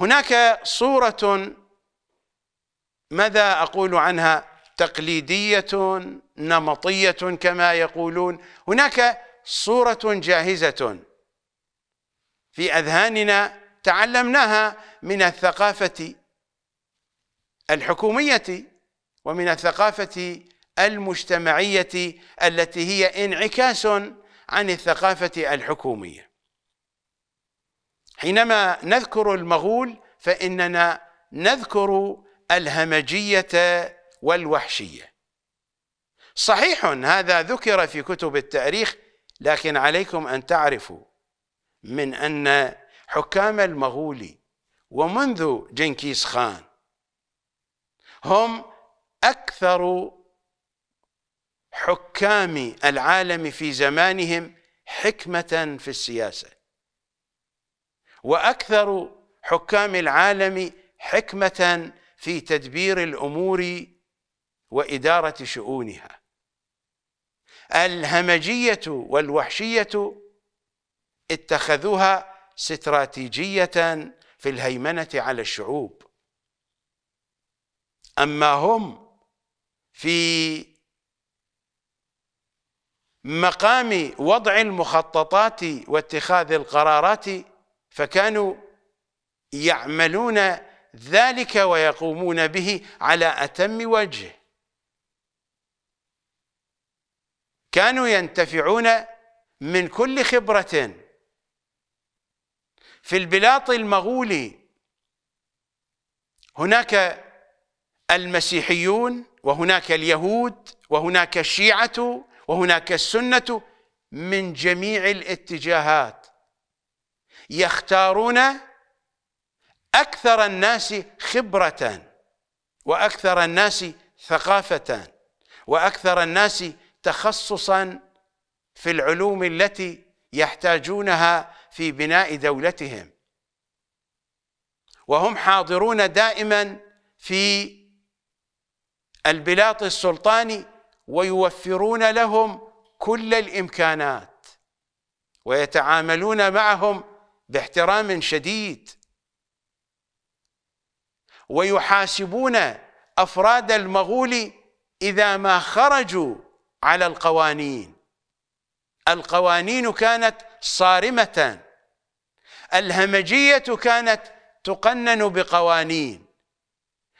هناك صورة ماذا أقول عنها تقليدية نمطية كما يقولون هناك صورة جاهزة في أذهاننا تعلمناها من الثقافة الحكومية ومن الثقافة المجتمعية التي هي انعكاس عن الثقافة الحكومية حينما نذكر المغول فإننا نذكر الهمجية والوحشية صحيح هذا ذكر في كتب التاريخ لكن عليكم أن تعرفوا من أن حكام المغول ومنذ جنكيز خان هم أكثر حكام العالم في زمانهم حكمة في السياسة واكثر حكام العالم حكمه في تدبير الامور واداره شؤونها الهمجيه والوحشيه اتخذوها استراتيجيه في الهيمنه على الشعوب اما هم في مقام وضع المخططات واتخاذ القرارات فكانوا يعملون ذلك ويقومون به على أتم وجه كانوا ينتفعون من كل خبرة في البلاط المغولي هناك المسيحيون وهناك اليهود وهناك الشيعة وهناك السنة من جميع الاتجاهات يختارون أكثر الناس خبرة وأكثر الناس ثقافة وأكثر الناس تخصصا في العلوم التي يحتاجونها في بناء دولتهم وهم حاضرون دائما في البلاط السلطاني ويوفرون لهم كل الإمكانات ويتعاملون معهم باحترام شديد ويحاسبون أفراد المغول إذا ما خرجوا على القوانين القوانين كانت صارمة الهمجية كانت تقنن بقوانين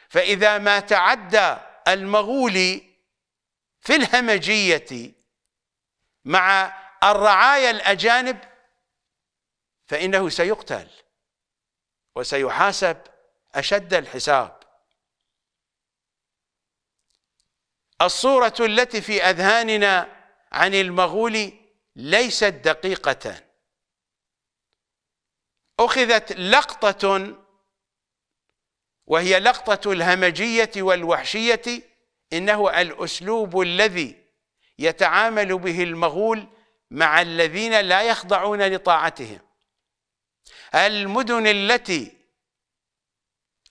فإذا ما تعدى المغول في الهمجية مع الرعايا الأجانب فإنه سيقتل وسيحاسب أشد الحساب الصورة التي في أذهاننا عن المغول ليست دقيقة أخذت لقطة وهي لقطة الهمجية والوحشية إنه الأسلوب الذي يتعامل به المغول مع الذين لا يخضعون لطاعتهم المدن التي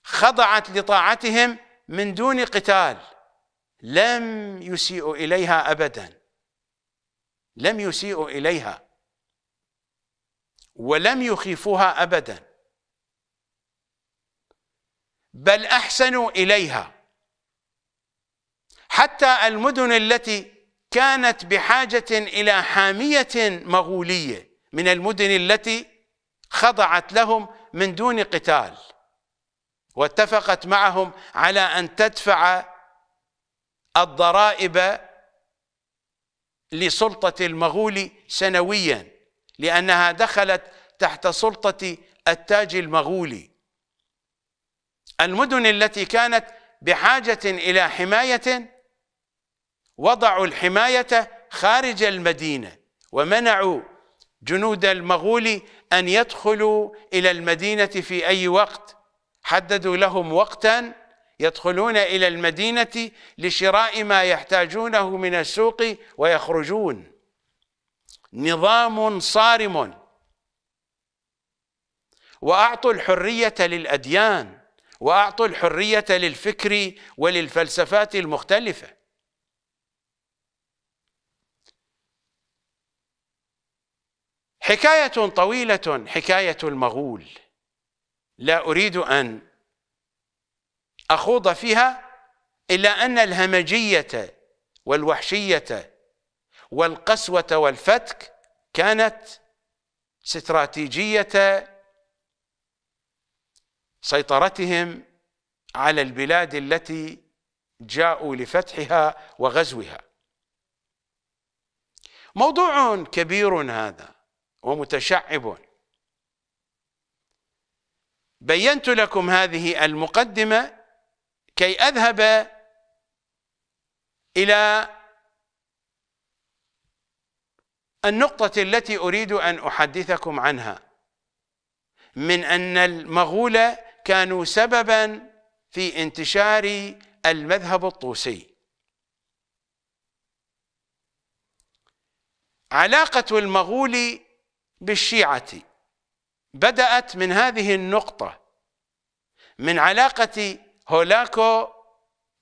خضعت لطاعتهم من دون قتال لم يسيئوا إليها أبدا لم يسيئوا إليها ولم يخيفوها أبدا بل أحسنوا إليها حتى المدن التي كانت بحاجة إلى حامية مغولية من المدن التي خضعت لهم من دون قتال واتفقت معهم على أن تدفع الضرائب لسلطة المغول سنويا لأنها دخلت تحت سلطة التاج المغولي المدن التي كانت بحاجة إلى حماية وضعوا الحماية خارج المدينة ومنعوا جنود المغول أن يدخلوا إلى المدينة في أي وقت حددوا لهم وقتا يدخلون إلى المدينة لشراء ما يحتاجونه من السوق ويخرجون نظام صارم وأعطوا الحرية للأديان وأعطوا الحرية للفكر وللفلسفات المختلفة حكاية طويلة حكاية المغول لا أريد أن أخوض فيها إلا أن الهمجية والوحشية والقسوة والفتك كانت استراتيجية سيطرتهم على البلاد التي جاءوا لفتحها وغزوها موضوع كبير هذا ومتشعب بينت لكم هذه المقدمة كي أذهب إلى النقطة التي أريد أن أحدثكم عنها من أن المغول كانوا سببا في انتشار المذهب الطوسي علاقة المغول بالشيعة بدأت من هذه النقطة من علاقة هولاكو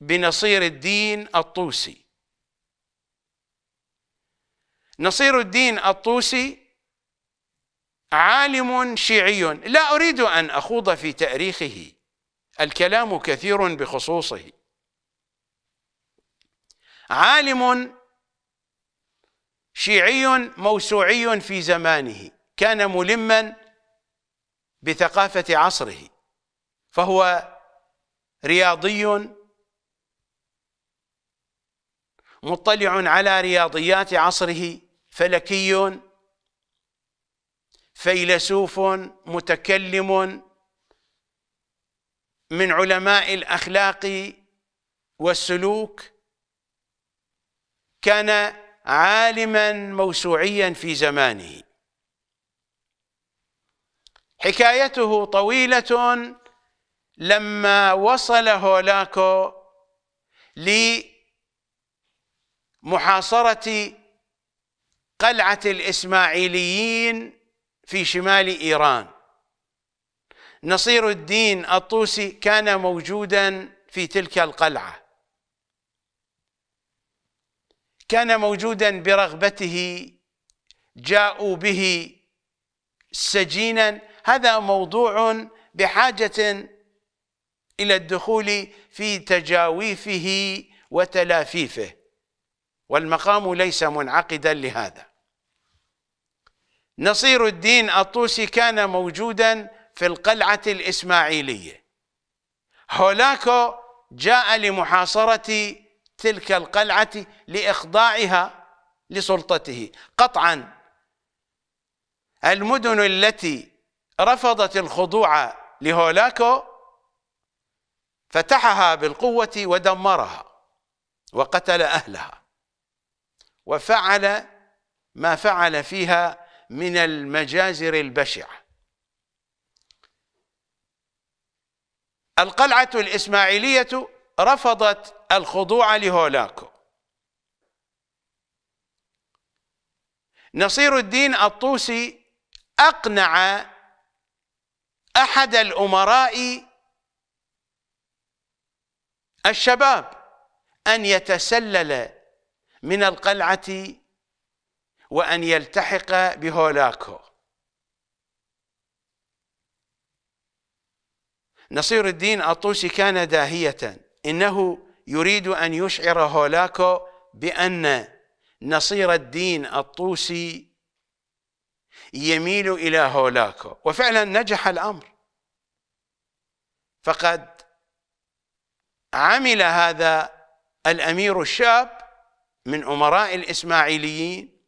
بنصير الدين الطوسي نصير الدين الطوسي عالم شيعي لا أريد أن أخوض في تاريخه الكلام كثير بخصوصه عالم شيعي موسوعي في زمانه كان ملما بثقافة عصره فهو رياضي مطلع على رياضيات عصره فلكي فيلسوف متكلم من علماء الأخلاق والسلوك كان عالما موسوعيا في زمانه حكايته طويلة لما وصل هولاكو لمحاصرة قلعة الإسماعيليين في شمال إيران نصير الدين الطوسي كان موجودا في تلك القلعة كان موجودا برغبته جاءوا به سجينا هذا موضوع بحاجة إلى الدخول في تجاويفه وتلافيفه والمقام ليس منعقدا لهذا نصير الدين الطوسي كان موجودا في القلعة الإسماعيلية هولاكو جاء لمحاصرة تلك القلعة لإخضاعها لسلطته قطعا المدن التي رفضت الخضوع لهولاكو فتحها بالقوة ودمرها وقتل أهلها وفعل ما فعل فيها من المجازر البشعة القلعة الإسماعيلية رفضت الخضوع لهولاكو نصير الدين الطوسي أقنع أحد الأمراء الشباب أن يتسلل من القلعة وأن يلتحق بهولاكو نصير الدين الطوسي كان داهية إنه يريد أن يشعر هولاكو بأن نصير الدين الطوسي يميل إلى هولاكو وفعلا نجح الأمر فقد عمل هذا الأمير الشاب من أمراء الإسماعيليين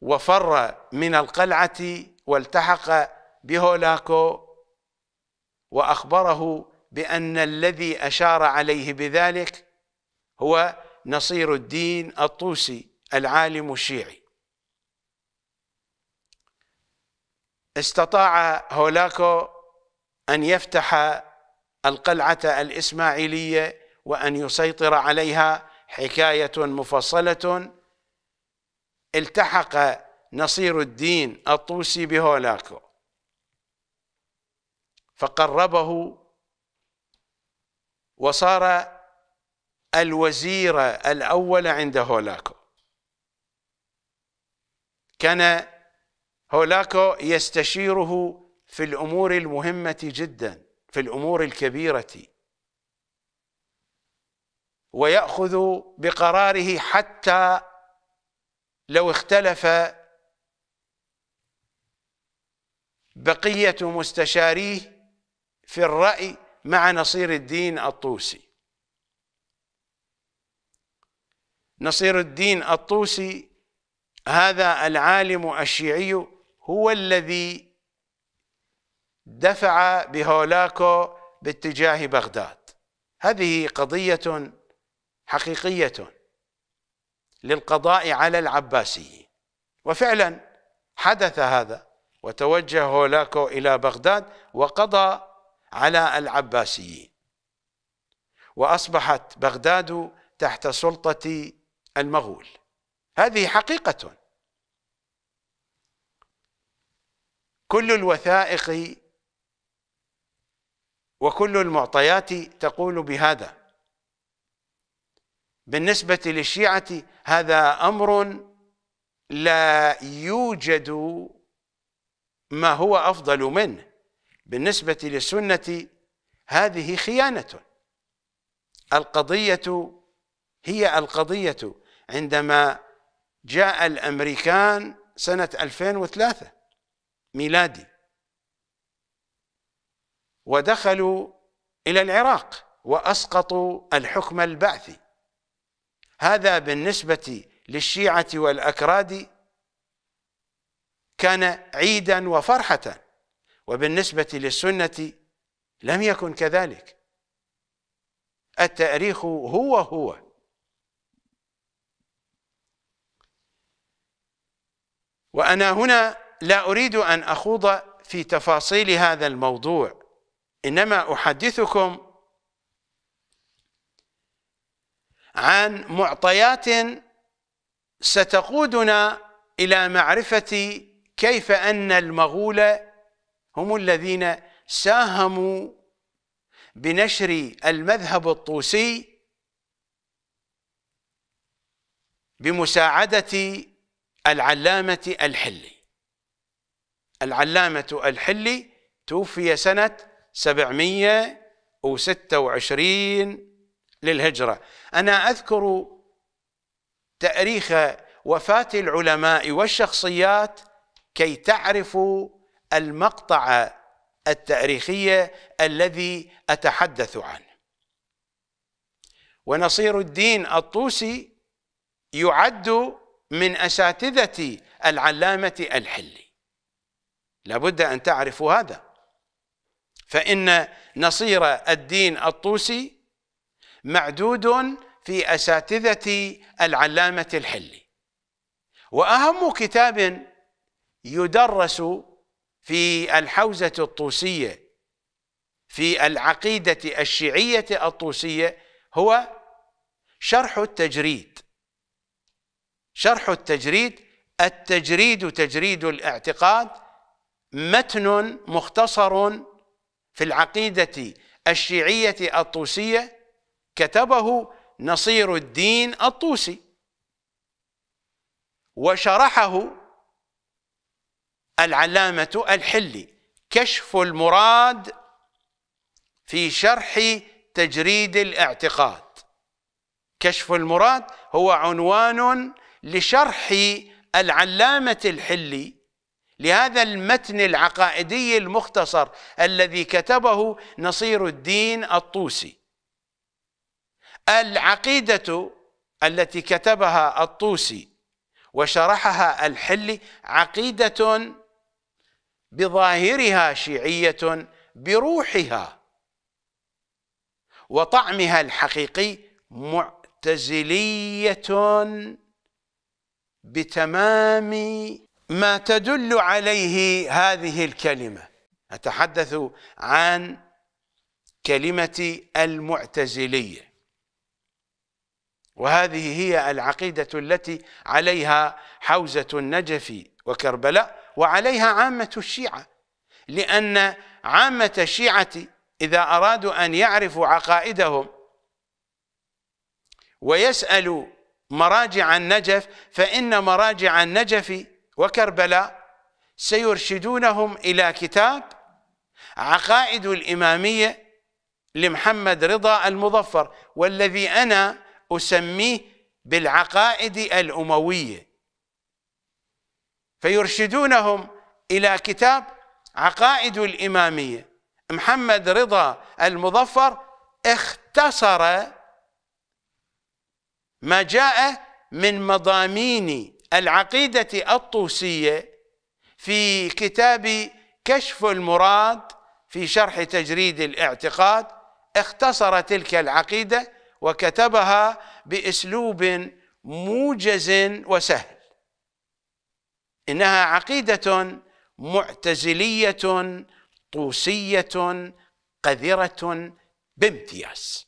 وفر من القلعة والتحق بهولاكو وأخبره بأن الذي أشار عليه بذلك هو نصير الدين الطوسي العالم الشيعي استطاع هولاكو أن يفتح القلعة الإسماعيلية وأن يسيطر عليها حكاية مفصلة التحق نصير الدين الطوسي بهولاكو فقربه وصار الوزير الأول عند هولاكو كان هولاكو يستشيره في الأمور المهمة جدا في الأمور الكبيرة ويأخذ بقراره حتى لو اختلف بقية مستشاريه في الرأي مع نصير الدين الطوسي نصير الدين الطوسي هذا العالم الشيعي هو الذي دفع بهولاكو باتجاه بغداد هذه قضية حقيقية للقضاء على العباسيين وفعلا حدث هذا وتوجه هولاكو إلى بغداد وقضى على العباسيين وأصبحت بغداد تحت سلطة المغول هذه حقيقة كل الوثائق وكل المعطيات تقول بهذا بالنسبة للشيعة هذا أمر لا يوجد ما هو أفضل منه بالنسبة للسنة هذه خيانة القضية هي القضية عندما جاء الأمريكان سنة 2003 ميلادي ودخلوا إلى العراق وأسقطوا الحكم البعثي هذا بالنسبة للشيعة والأكراد كان عيدا وفرحة وبالنسبة للسنة لم يكن كذلك التأريخ هو هو وأنا هنا لا أريد أن أخوض في تفاصيل هذا الموضوع إنما أحدثكم عن معطيات ستقودنا إلى معرفة كيف أن المغول هم الذين ساهموا بنشر المذهب الطوسي بمساعدة العلامة الحلي العلامة الحلي توفي سنة 726 للهجرة أنا أذكر تاريخ وفاة العلماء والشخصيات كي تعرفوا المقطع التاريخي الذي أتحدث عنه ونصير الدين الطوسي يعد من أساتذة العلامة الحلي لابد أن تعرفوا هذا فإن نصير الدين الطوسي معدود في أساتذة العلامة الحلي وأهم كتاب يدرس في الحوزة الطوسية في العقيدة الشيعية الطوسية هو شرح التجريد شرح التجريد التجريد تجريد الاعتقاد متن مختصر في العقيدة الشيعية الطوسية كتبه نصير الدين الطوسي وشرحه العلامة الحلي كشف المراد في شرح تجريد الاعتقاد كشف المراد هو عنوان لشرح العلامة الحلي لهذا المتن العقائدي المختصر الذي كتبه نصير الدين الطوسي العقيدة التي كتبها الطوسي وشرحها الحلي عقيدة بظاهرها شيعية بروحها وطعمها الحقيقي معتزلية بتمام ما تدل عليه هذه الكلمة أتحدث عن كلمة المعتزلية وهذه هي العقيدة التي عليها حوزة النجف وكربلاء وعليها عامة الشيعة لأن عامة الشيعة إذا أرادوا أن يعرفوا عقائدهم ويسألوا مراجع النجف فإن مراجع النجف وكربلاء سيرشدونهم إلى كتاب عقائد الإمامية لمحمد رضا المظفر والذي أنا أسميه بالعقائد الأموية فيرشدونهم إلى كتاب عقائد الإمامية محمد رضا المظفر اختصر ما جاء من مضامين العقيدة الطوسية في كتاب كشف المراد في شرح تجريد الاعتقاد اختصر تلك العقيدة وكتبها بأسلوب موجز وسهل إنها عقيدة معتزلية طوسية قذرة بامتياز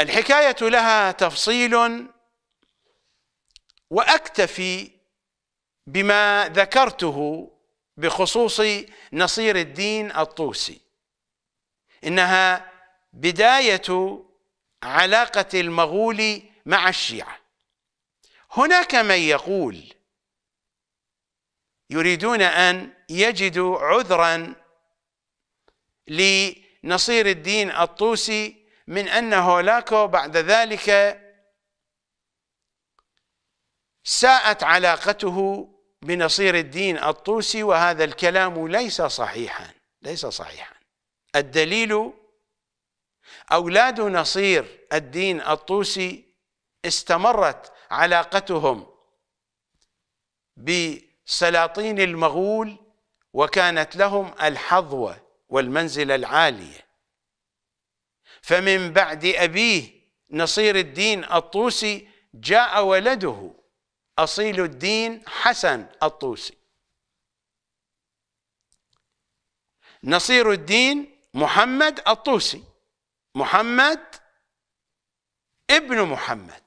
الحكاية لها تفصيل وأكتفي بما ذكرته بخصوص نصير الدين الطوسي إنها بداية علاقة المغول مع الشيعة هناك من يقول يريدون أن يجدوا عذرا لنصير الدين الطوسي من أن هولاكو بعد ذلك ساءت علاقته بنصير الدين الطوسي وهذا الكلام ليس صحيحا ليس صحيحا الدليل أولاد نصير الدين الطوسي استمرت علاقتهم بسلاطين المغول وكانت لهم الحظوة والمنزلة العالية فمن بعد أبيه نصير الدين الطوسي جاء ولده أصيل الدين حسن الطوسي نصير الدين محمد الطوسي محمد ابن محمد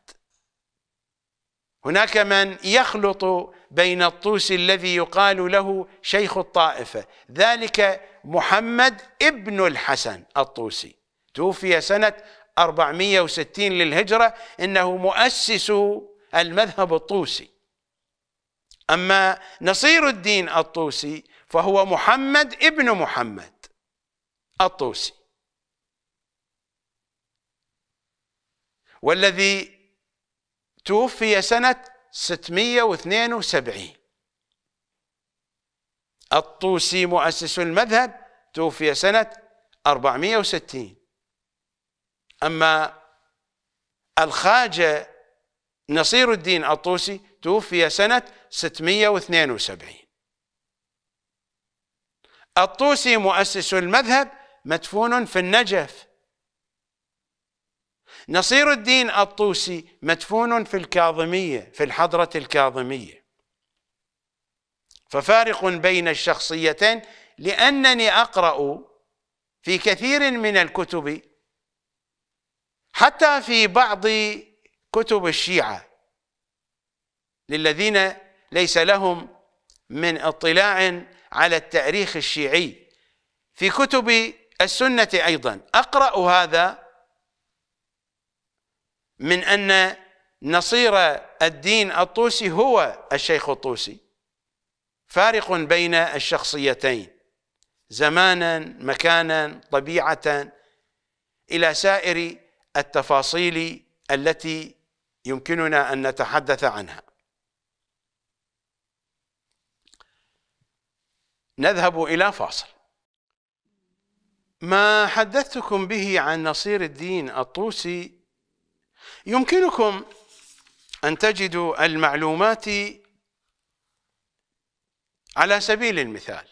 هناك من يخلط بين الطوسي الذي يقال له شيخ الطائفة ذلك محمد ابن الحسن الطوسي توفي سنة 460 للهجرة إنه مؤسس المذهب الطوسي أما نصير الدين الطوسي فهو محمد ابن محمد الطوسي والذي توفي سنة 672 الطوسي مؤسس المذهب توفي سنة 460 أما الخاجة نصير الدين الطوسي توفي سنة 672 الطوسي مؤسس المذهب مدفون في النجف نصير الدين الطوسي مدفون في الكاظمية في الحضرة الكاظمية ففارق بين الشخصيتين لأنني أقرأ في كثير من الكتب حتى في بعض كتب الشيعة للذين ليس لهم من اطلاع على التاريخ الشيعي في كتب السنة أيضا أقرأ هذا من أن نصير الدين الطوسي هو الشيخ الطوسي فارق بين الشخصيتين زمانا مكانا طبيعة إلى سائر التفاصيل التي يمكننا أن نتحدث عنها نذهب إلى فاصل ما حدثتكم به عن نصير الدين الطوسي يمكنكم أن تجدوا المعلومات على سبيل المثال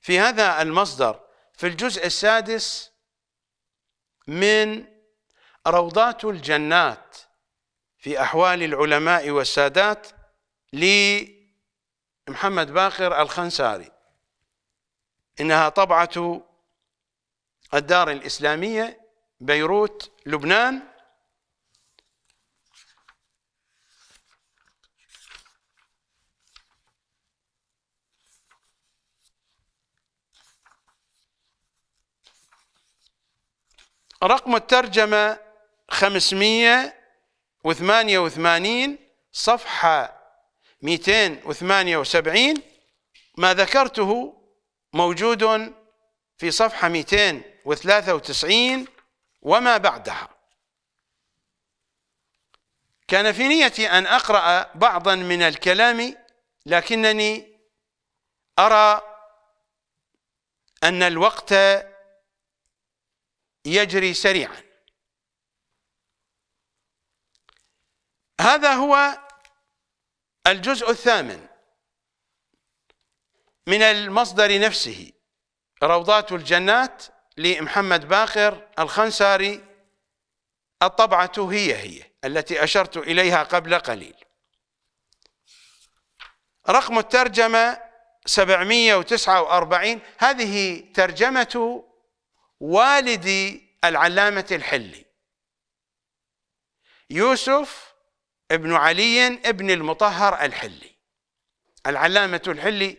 في هذا المصدر في الجزء السادس من روضات الجنات في أحوال العلماء والسادات لمحمد باقر الخنساري إنها طبعة الدار الإسلامية بيروت لبنان رقم الترجمة 588 صفحة 278 ما ذكرته موجود في صفحة 293 وما بعدها كان في نيتي أن أقرأ بعضا من الكلام لكنني أرى أن الوقت يجري سريعا هذا هو الجزء الثامن من المصدر نفسه روضات الجنات لمحمد باقر الخنساري الطبعة هي هي التي أشرت إليها قبل قليل رقم الترجمة 749 هذه ترجمة والدي العلامة الحلي يوسف ابن علي ابن المطهر الحلي العلامة الحلي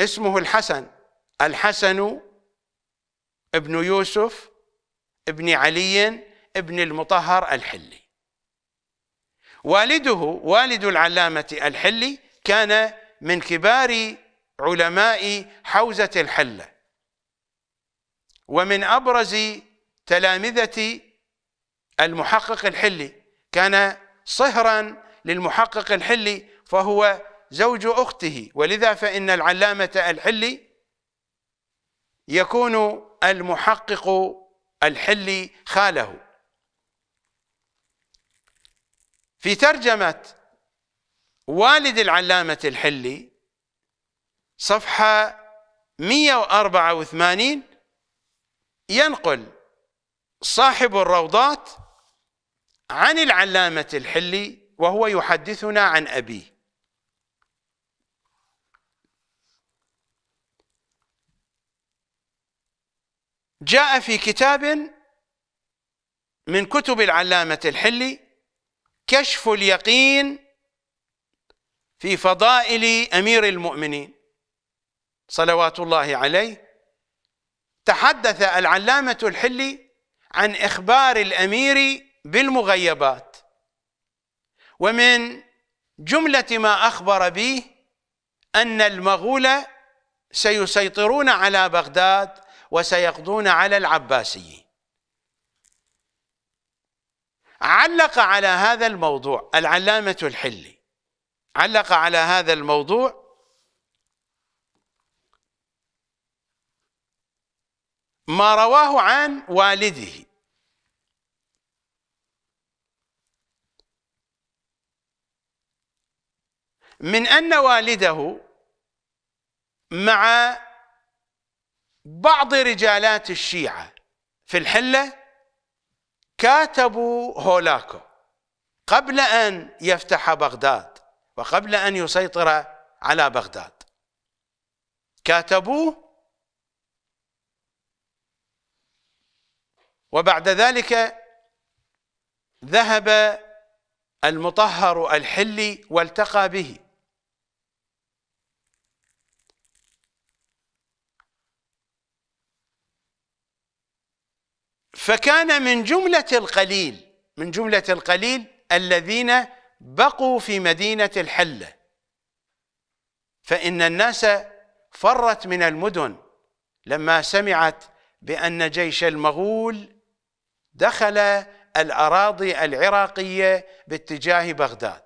اسمه الحسن الحسن ابن يوسف ابن علي ابن المطهر الحلي والده والد العلامة الحلي كان من كبار علماء حوزة الحلة ومن أبرز تلامذة المحقق الحلي كان صهرا للمحقق الحلي فهو زوج أخته ولذا فإن العلامة الحلي يكون المحقق الحلي خاله في ترجمة والد العلامة الحلي صفحة 184 ينقل صاحب الروضات عن العلامة الحلي وهو يحدثنا عن أبيه جاء في كتاب من كتب العلامة الحلي كشف اليقين في فضائل أمير المؤمنين صلوات الله عليه تحدث العلامة الحلي عن إخبار الأمير بالمغيبات ومن جملة ما أخبر به أن المغول سيسيطرون على بغداد وسيقضون على العباسيين علق على هذا الموضوع العلامة الحلي علق على هذا الموضوع ما رواه عن والده من أن والده مع بعض رجالات الشيعة في الحلة كاتبوا هولاكو قبل أن يفتح بغداد وقبل أن يسيطر على بغداد كاتبوه وبعد ذلك ذهب المطهر الحلي والتقى به فكان من جملة القليل من جملة القليل الذين بقوا في مدينة الحلة فإن الناس فرت من المدن لما سمعت بأن جيش المغول دخل الأراضي العراقية باتجاه بغداد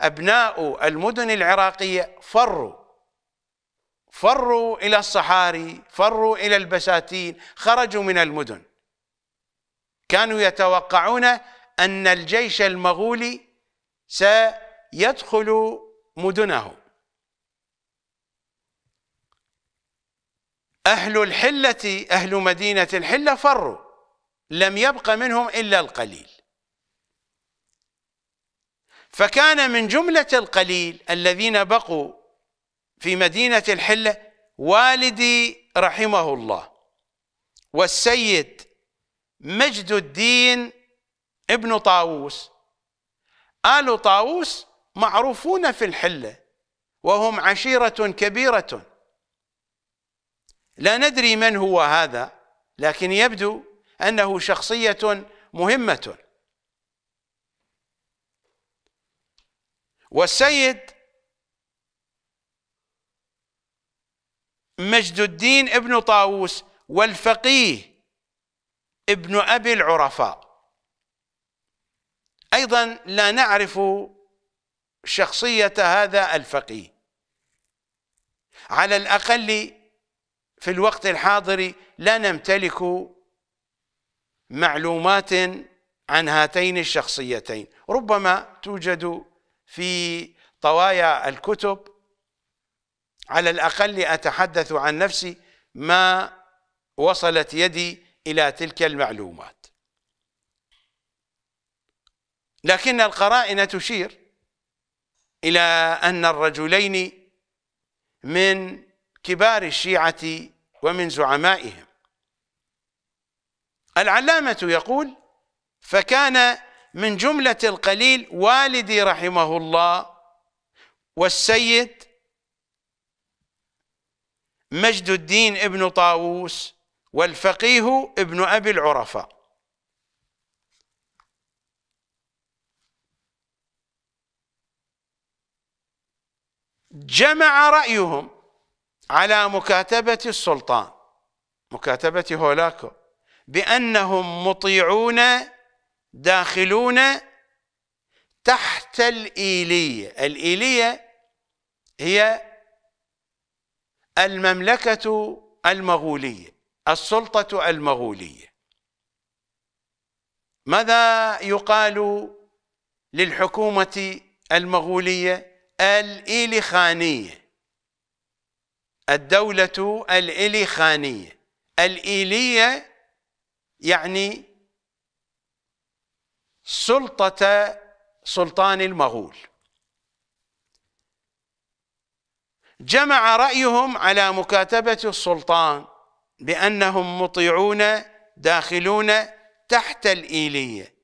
أبناء المدن العراقية فروا فروا إلى الصحاري فروا إلى البساتين خرجوا من المدن كانوا يتوقعون أن الجيش المغولي سيدخل مدنهم أهل الحلة أهل مدينة الحلة فروا لم يبق منهم إلا القليل فكان من جملة القليل الذين بقوا في مدينة الحلة والدي رحمه الله والسيد مجد الدين ابن طاووس آل طاووس معروفون في الحلة وهم عشيرة كبيرة لا ندري من هو هذا لكن يبدو أنه شخصية مهمة والسيد مجد الدين ابن طاووس والفقيه ابن أبي العرفاء أيضا لا نعرف شخصية هذا الفقيه على الأقل في الوقت الحاضر لا نمتلك معلومات عن هاتين الشخصيتين ربما توجد في طوايا الكتب على الأقل أتحدث عن نفسي ما وصلت يدي إلى تلك المعلومات لكن القرائن تشير إلى أن الرجلين من كبار الشيعة ومن زعمائهم العلامة يقول فكان من جملة القليل والدي رحمه الله والسيد مجد الدين ابن طاووس والفقيه ابن أبي العرفاء جمع رأيهم على مكاتبة السلطان مكاتبة هولاكو بأنهم مطيعون داخلون تحت الإيلية الإيلية هي المملكة المغولية السلطة المغولية ماذا يقال للحكومة المغولية الإيلي خانية الدولة الإلي خانية الإيلية يعني سلطة سلطان المغول جمع رأيهم على مكاتبة السلطان بأنهم مطيعون داخلون تحت الإيلية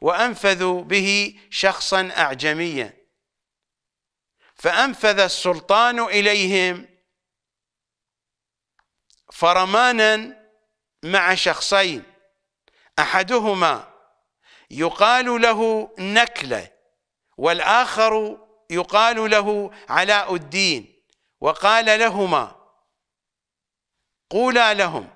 وأنفذوا به شخصا أعجميا فأنفذ السلطان إليهم فرمانا مع شخصين احدهما يقال له نكله والاخر يقال له علاء الدين وقال لهما قولا لهم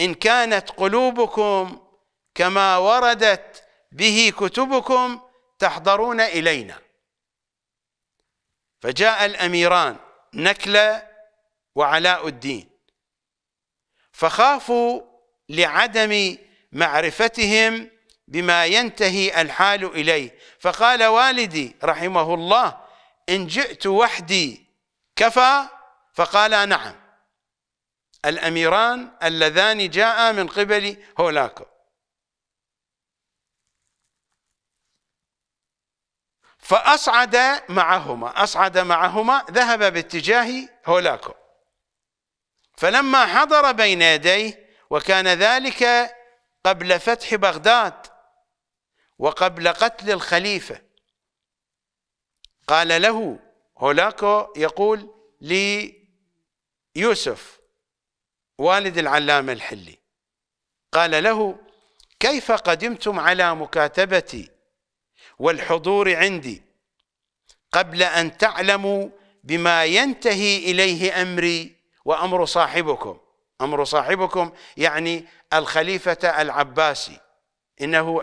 ان كانت قلوبكم كما وردت به كتبكم تحضرون الينا فجاء الاميران نكله وعلاء الدين فخافوا لعدم معرفتهم بما ينتهي الحال إليه فقال والدي رحمه الله إن جئت وحدي كفى فقال نعم الأميران اللذان جاء من قبل هولاكو فأصعد معهما أصعد معهما ذهب باتجاه هولاكو فلما حضر بين يديه وكان ذلك قبل فتح بغداد وقبل قتل الخليفة قال له هولاكو يقول ليوسف والد العلامة الحلي قال له كيف قدمتم على مكاتبتي والحضور عندي قبل أن تعلموا بما ينتهي إليه أمري وأمر صاحبكم أمر صاحبكم يعني الخليفة العباسي إنه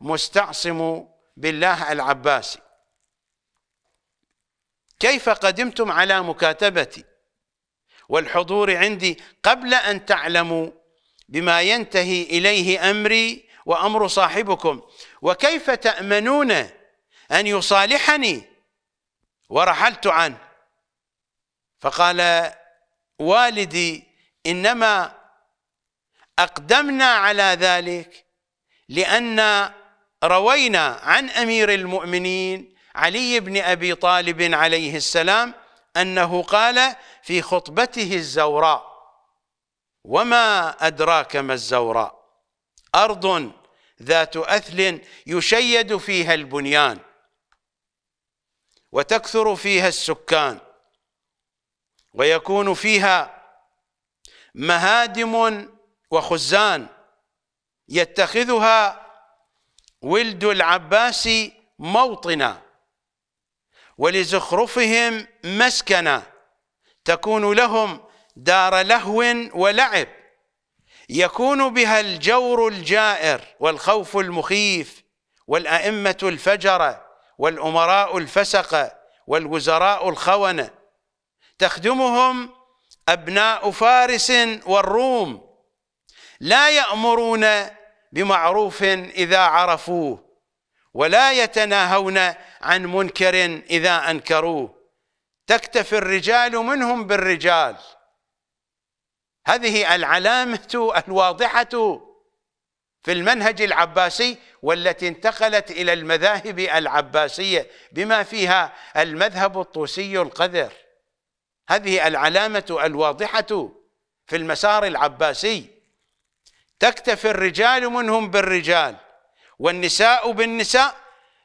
المستعصم بالله العباسي كيف قدمتم على مكاتبتي والحضور عندي قبل أن تعلموا بما ينتهي إليه أمري وأمر صاحبكم وكيف تأمنون أن يصالحني ورحلت عنه فقال والدي إنما أقدمنا على ذلك لأن روينا عن أمير المؤمنين علي بن أبي طالب عليه السلام أنه قال في خطبته الزوراء وما أدراك ما الزوراء أرض ذات أثل يشيد فيها البنيان وتكثر فيها السكان ويكون فيها مهادم وخزان يتخذها ولد العباس موطنا ولزخرفهم مسكنا تكون لهم دار لهو ولعب يكون بها الجور الجائر والخوف المخيف والأئمة الفجرة والأمراء الفسقة والوزراء الخونة تخدمهم ابناء فارس والروم لا يامرون بمعروف اذا عرفوه ولا يتناهون عن منكر اذا انكروه تكتفي الرجال منهم بالرجال هذه العلامه الواضحه في المنهج العباسي والتي انتقلت الى المذاهب العباسيه بما فيها المذهب الطوسي القذر هذه العلامة الواضحة في المسار العباسي تكتفي الرجال منهم بالرجال والنساء بالنساء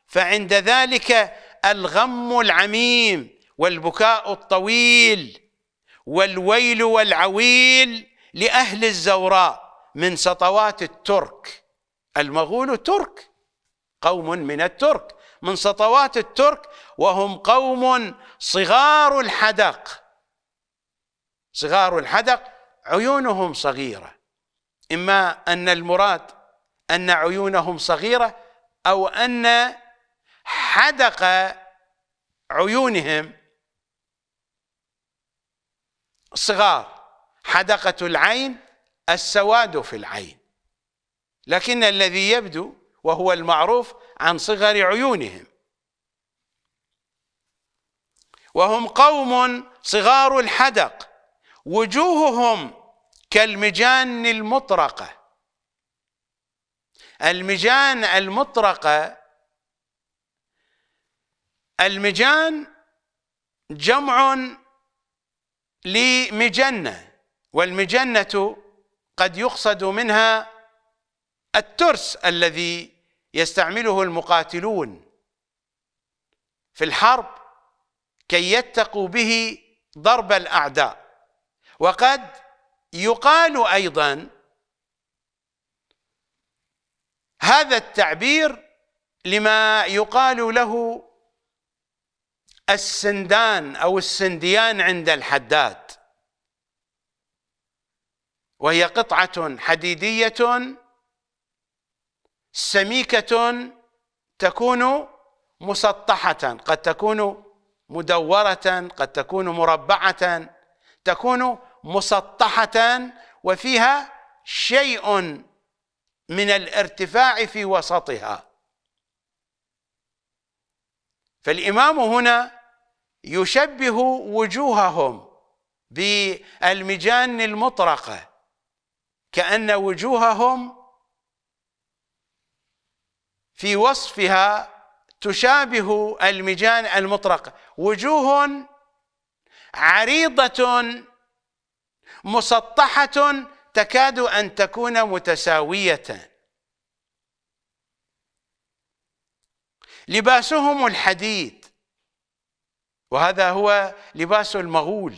فعند ذلك الغم العميم والبكاء الطويل والويل والعويل لأهل الزوراء من سطوات الترك المغول ترك قوم من الترك من سطوات الترك وهم قوم صغار الحدق صغار الحدق عيونهم صغيرة إما أن المراد أن عيونهم صغيرة أو أن حدق عيونهم صغار حدقة العين السواد في العين لكن الذي يبدو وهو المعروف عن صغر عيونهم وهم قوم صغار الحدق وجوههم كالمجان المطرقة المجان المطرقة المجان جمع لمجنة والمجنة قد يقصد منها الترس الذي يستعمله المقاتلون في الحرب كي يتقوا به ضرب الأعداء وقد يقال ايضا هذا التعبير لما يقال له السندان او السنديان عند الحداد وهي قطعه حديديه سميكه تكون مسطحه قد تكون مدوره قد تكون مربعه تكون مسطحة وفيها شيء من الارتفاع في وسطها فالإمام هنا يشبه وجوههم بالمجان المطرقة كأن وجوههم في وصفها تشابه المجان المطرقة وجوه عريضة مسطحة تكاد أن تكون متساوية لباسهم الحديد وهذا هو لباس المغول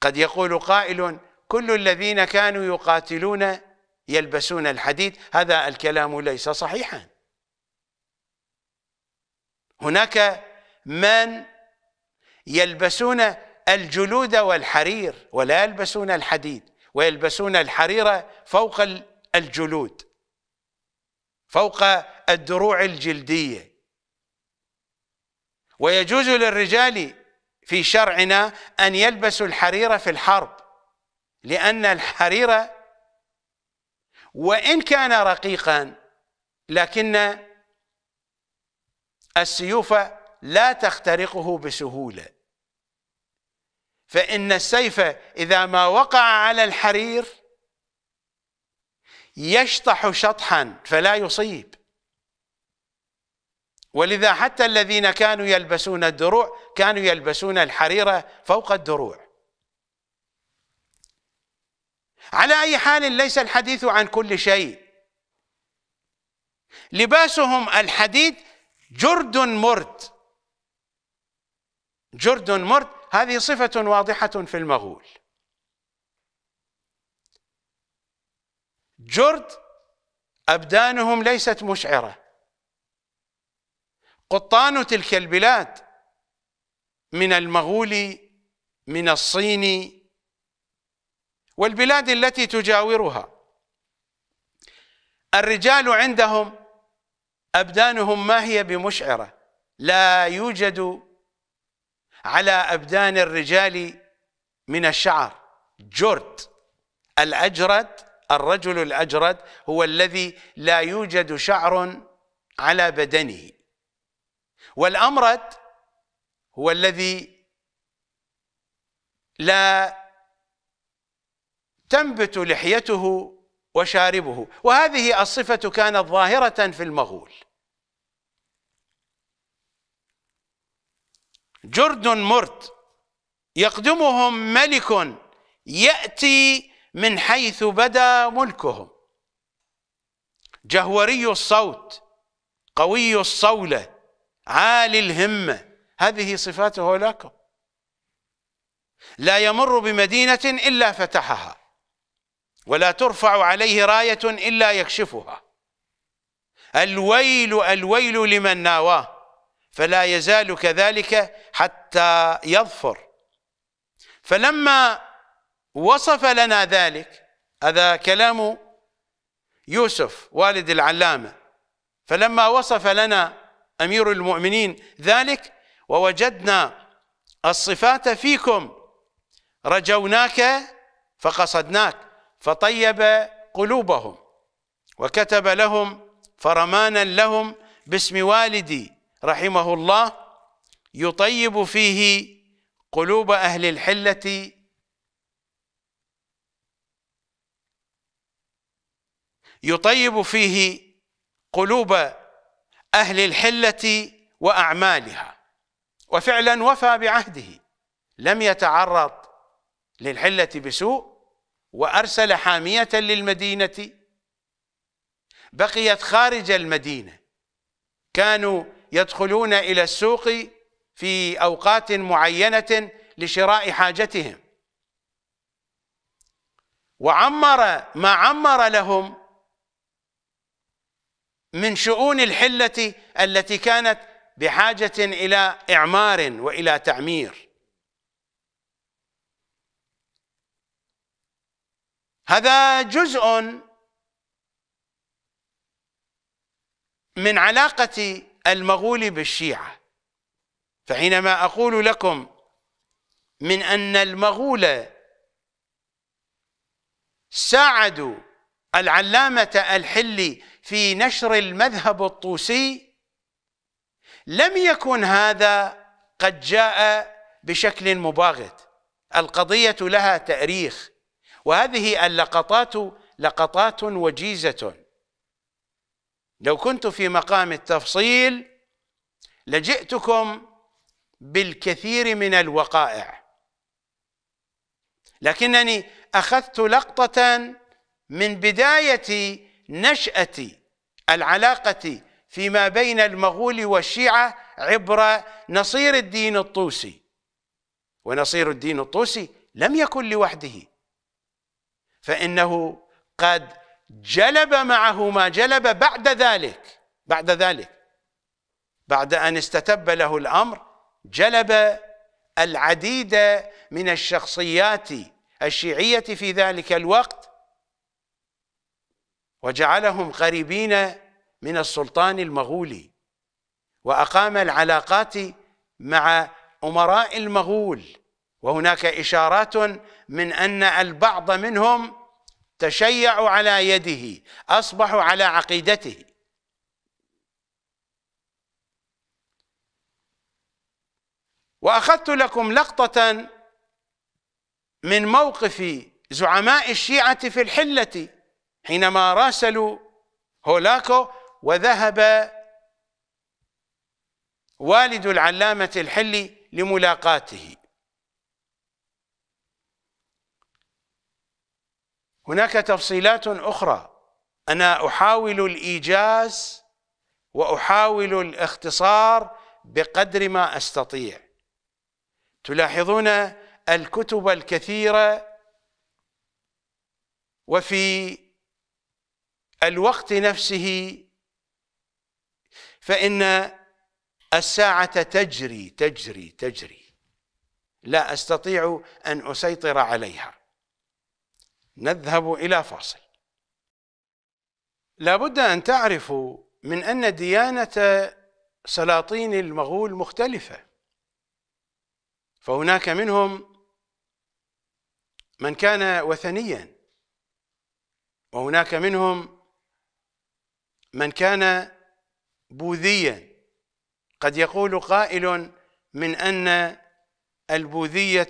قد يقول قائل كل الذين كانوا يقاتلون يلبسون الحديد هذا الكلام ليس صحيحا هناك من يلبسون الجلود والحرير ولا يلبسون الحديد ويلبسون الحرير فوق الجلود فوق الدروع الجلديه ويجوز للرجال في شرعنا ان يلبسوا الحرير في الحرب لان الحرير وان كان رقيقا لكن السيوف لا تخترقه بسهوله فإن السيف إذا ما وقع على الحرير يشطح شطحا فلا يصيب ولذا حتى الذين كانوا يلبسون الدروع كانوا يلبسون الحرير فوق الدروع على أي حال ليس الحديث عن كل شيء لباسهم الحديد جرد مرد جرد مرد هذه صفة واضحة في المغول جرد أبدانهم ليست مشعرة قطان تلك البلاد من المغول من الصين والبلاد التي تجاورها الرجال عندهم أبدانهم ما هي بمشعرة لا يوجد على أبدان الرجال من الشعر جرد الأجرد الرجل الأجرد هو الذي لا يوجد شعر على بدنه والأمرد هو الذي لا تنبت لحيته وشاربه وهذه الصفة كانت ظاهرة في المغول جرد مرت يقدمهم ملك يأتي من حيث بدا ملكهم جهوري الصوت قوي الصولة عالي الهمة هذه صفاته لكم لا يمر بمدينة إلا فتحها ولا ترفع عليه راية إلا يكشفها الويل الويل لمن ناواه فلا يزال كذلك حتى يظفر فلما وصف لنا ذلك هذا كلام يوسف والد العلامة فلما وصف لنا أمير المؤمنين ذلك ووجدنا الصفات فيكم رجوناك فقصدناك فطيب قلوبهم وكتب لهم فرمانا لهم باسم والدي رحمه الله يطيب فيه قلوب أهل الحلة يطيب فيه قلوب أهل الحلة وأعمالها وفعلا وفى بعهده لم يتعرض للحلة بسوء وأرسل حامية للمدينة بقيت خارج المدينة كانوا يدخلون الى السوق في اوقات معينه لشراء حاجتهم وعمر ما عمر لهم من شؤون الحله التي كانت بحاجه الى اعمار والى تعمير هذا جزء من علاقه المغول بالشيعة فحينما أقول لكم من أن المغول ساعدوا العلامة الحلي في نشر المذهب الطوسي لم يكن هذا قد جاء بشكل مباغت القضية لها تأريخ وهذه اللقطات لقطات وجيزة لو كنت في مقام التفصيل لجئتكم بالكثير من الوقائع لكنني اخذت لقطه من بدايه نشاه العلاقه فيما بين المغول والشيعه عبر نصير الدين الطوسي ونصير الدين الطوسي لم يكن لوحده فانه قد جلب معه ما جلب بعد ذلك بعد ذلك بعد ان استتب له الامر جلب العديد من الشخصيات الشيعيه في ذلك الوقت وجعلهم قريبين من السلطان المغولي واقام العلاقات مع امراء المغول وهناك اشارات من ان البعض منهم تشيعوا على يده اصبحوا على عقيدته واخذت لكم لقطه من موقف زعماء الشيعه في الحله حينما راسلوا هولاكو وذهب والد العلامه الحلي لملاقاته هناك تفصيلات أخرى أنا أحاول الإيجاز وأحاول الاختصار بقدر ما أستطيع تلاحظون الكتب الكثيرة وفي الوقت نفسه فإن الساعة تجري تجري تجري لا أستطيع أن أسيطر عليها نذهب إلى فاصل لابد أن تعرفوا من أن ديانة سلاطين المغول مختلفة فهناك منهم من كان وثنيا وهناك منهم من كان بوذيا قد يقول قائل من أن البوذية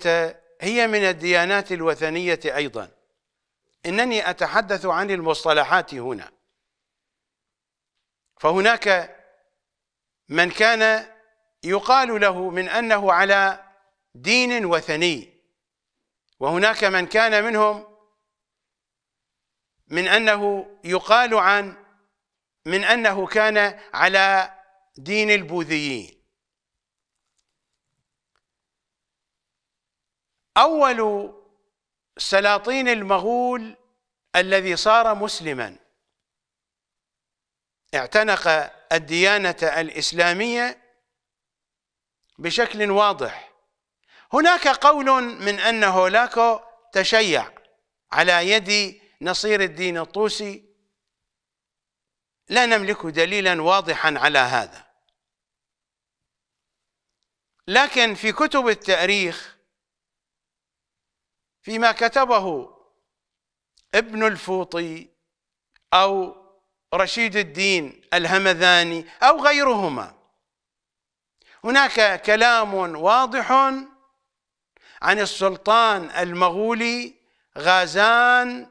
هي من الديانات الوثنية أيضا إنني أتحدث عن المصطلحات هنا فهناك من كان يقال له من أنه على دين وثني وهناك من كان منهم من أنه يقال عن من أنه كان على دين البوذيين أول سلاطين المغول الذي صار مسلما اعتنق الديانة الإسلامية بشكل واضح هناك قول من أن هولاكو تشيع على يد نصير الدين الطوسي لا نملك دليلا واضحا على هذا لكن في كتب التاريخ فيما كتبه ابن الفوطي أو رشيد الدين الهمذاني أو غيرهما هناك كلام واضح عن السلطان المغولي غازان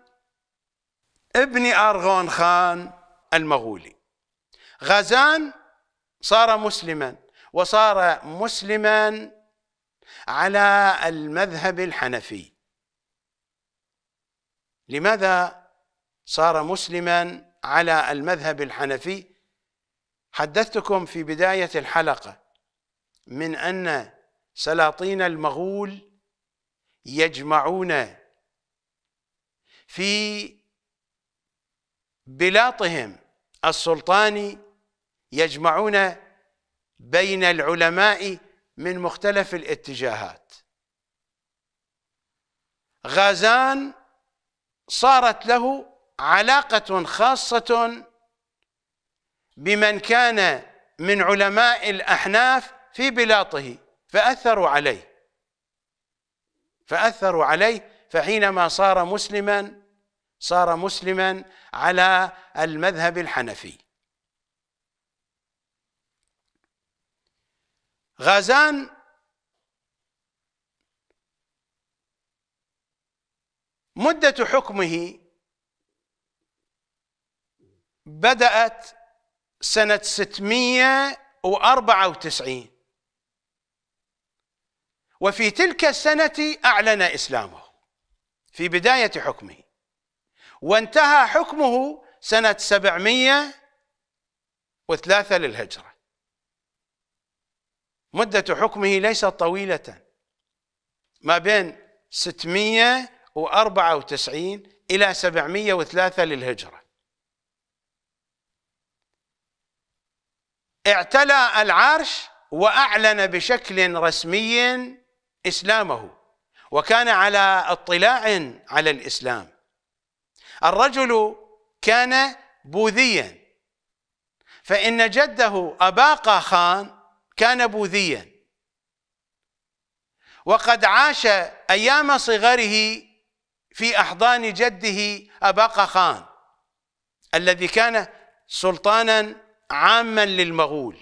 ابن أرغون خان المغولي غازان صار مسلما وصار مسلما على المذهب الحنفي لماذا صار مسلما على المذهب الحنفي حدثتكم في بداية الحلقة من أن سلاطين المغول يجمعون في بلاطهم السلطاني يجمعون بين العلماء من مختلف الاتجاهات غازان صارت له علاقة خاصة بمن كان من علماء الأحناف في بلاطه فأثروا عليه فأثروا عليه فحينما صار مسلما صار مسلما على المذهب الحنفي غازان مدة حكمه بدأت سنة 694 وفي تلك السنة أعلن إسلامه في بداية حكمه وانتهى حكمه سنة 703 للهجرة مدة حكمه ليست طويلة ما بين 600 و94 إلى 703 للهجرة اعتلى العرش وأعلن بشكل رسمي إسلامه وكان على اطلاع على الإسلام الرجل كان بوذيا فإن جده أباقة خان كان بوذيا وقد عاش أيام صغره في أحضان جده أباقا خان الذي كان سلطانا عاما للمغول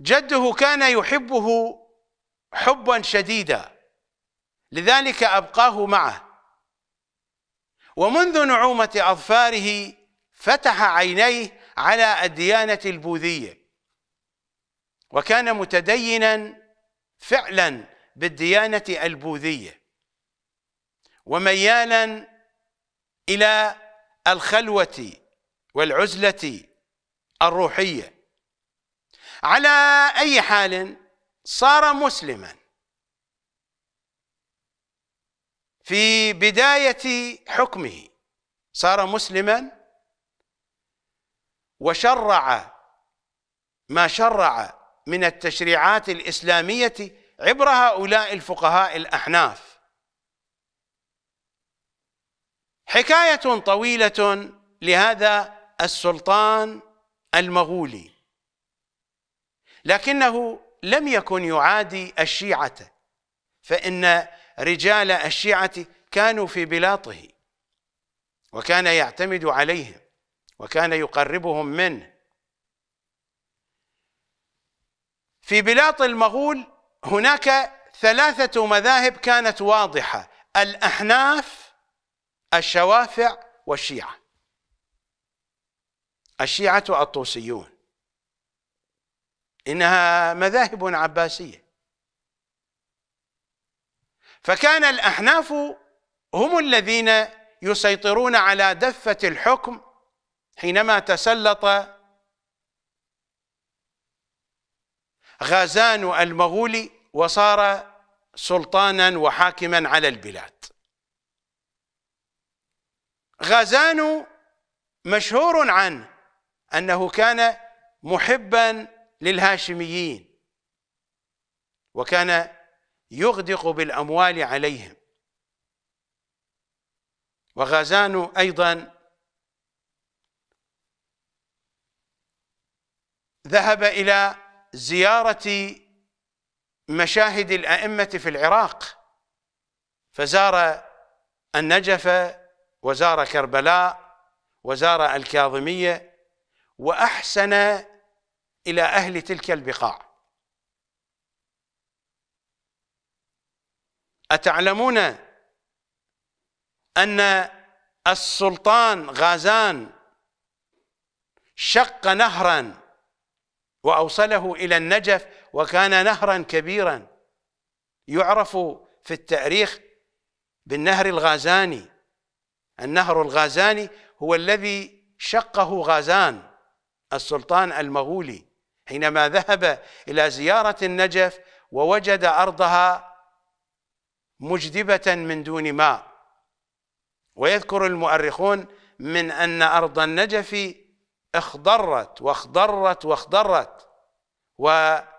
جده كان يحبه حبا شديدا لذلك أبقاه معه ومنذ نعومة أظفاره فتح عينيه على الديانة البوذية وكان متدينا فعلا بالديانة البوذية وميالا إلى الخلوة والعزلة الروحية على أي حال صار مسلما في بداية حكمه صار مسلما وشرع ما شرع من التشريعات الإسلامية عبر هؤلاء الفقهاء الأحناف حكاية طويلة لهذا السلطان المغولي لكنه لم يكن يعادي الشيعة فإن رجال الشيعة كانوا في بلاطه وكان يعتمد عليهم وكان يقربهم منه في بلاط المغول هناك ثلاثة مذاهب كانت واضحة الأحناف الشوافع والشيعة الشيعة الطوسيون إنها مذاهب عباسية فكان الأحناف هم الذين يسيطرون على دفة الحكم حينما تسلط غازان المغولي وصار سلطانا وحاكما على البلاد غازان مشهور عنه أنه كان محبا للهاشميين وكان يغدق بالأموال عليهم وغازان أيضا ذهب إلى زيارة مشاهد الائمه في العراق فزار النجف وزار كربلاء وزار الكاظميه واحسن الى اهل تلك البقاع اتعلمون ان السلطان غازان شق نهرا واوصله الى النجف وكان نهرا كبيرا يعرف في التاريخ بالنهر الغازاني النهر الغازاني هو الذي شقه غازان السلطان المغولي حينما ذهب الى زياره النجف ووجد ارضها مجدبه من دون ماء ويذكر المؤرخون من ان ارض النجف اخضرت واخضرت واخضرت, واخضرت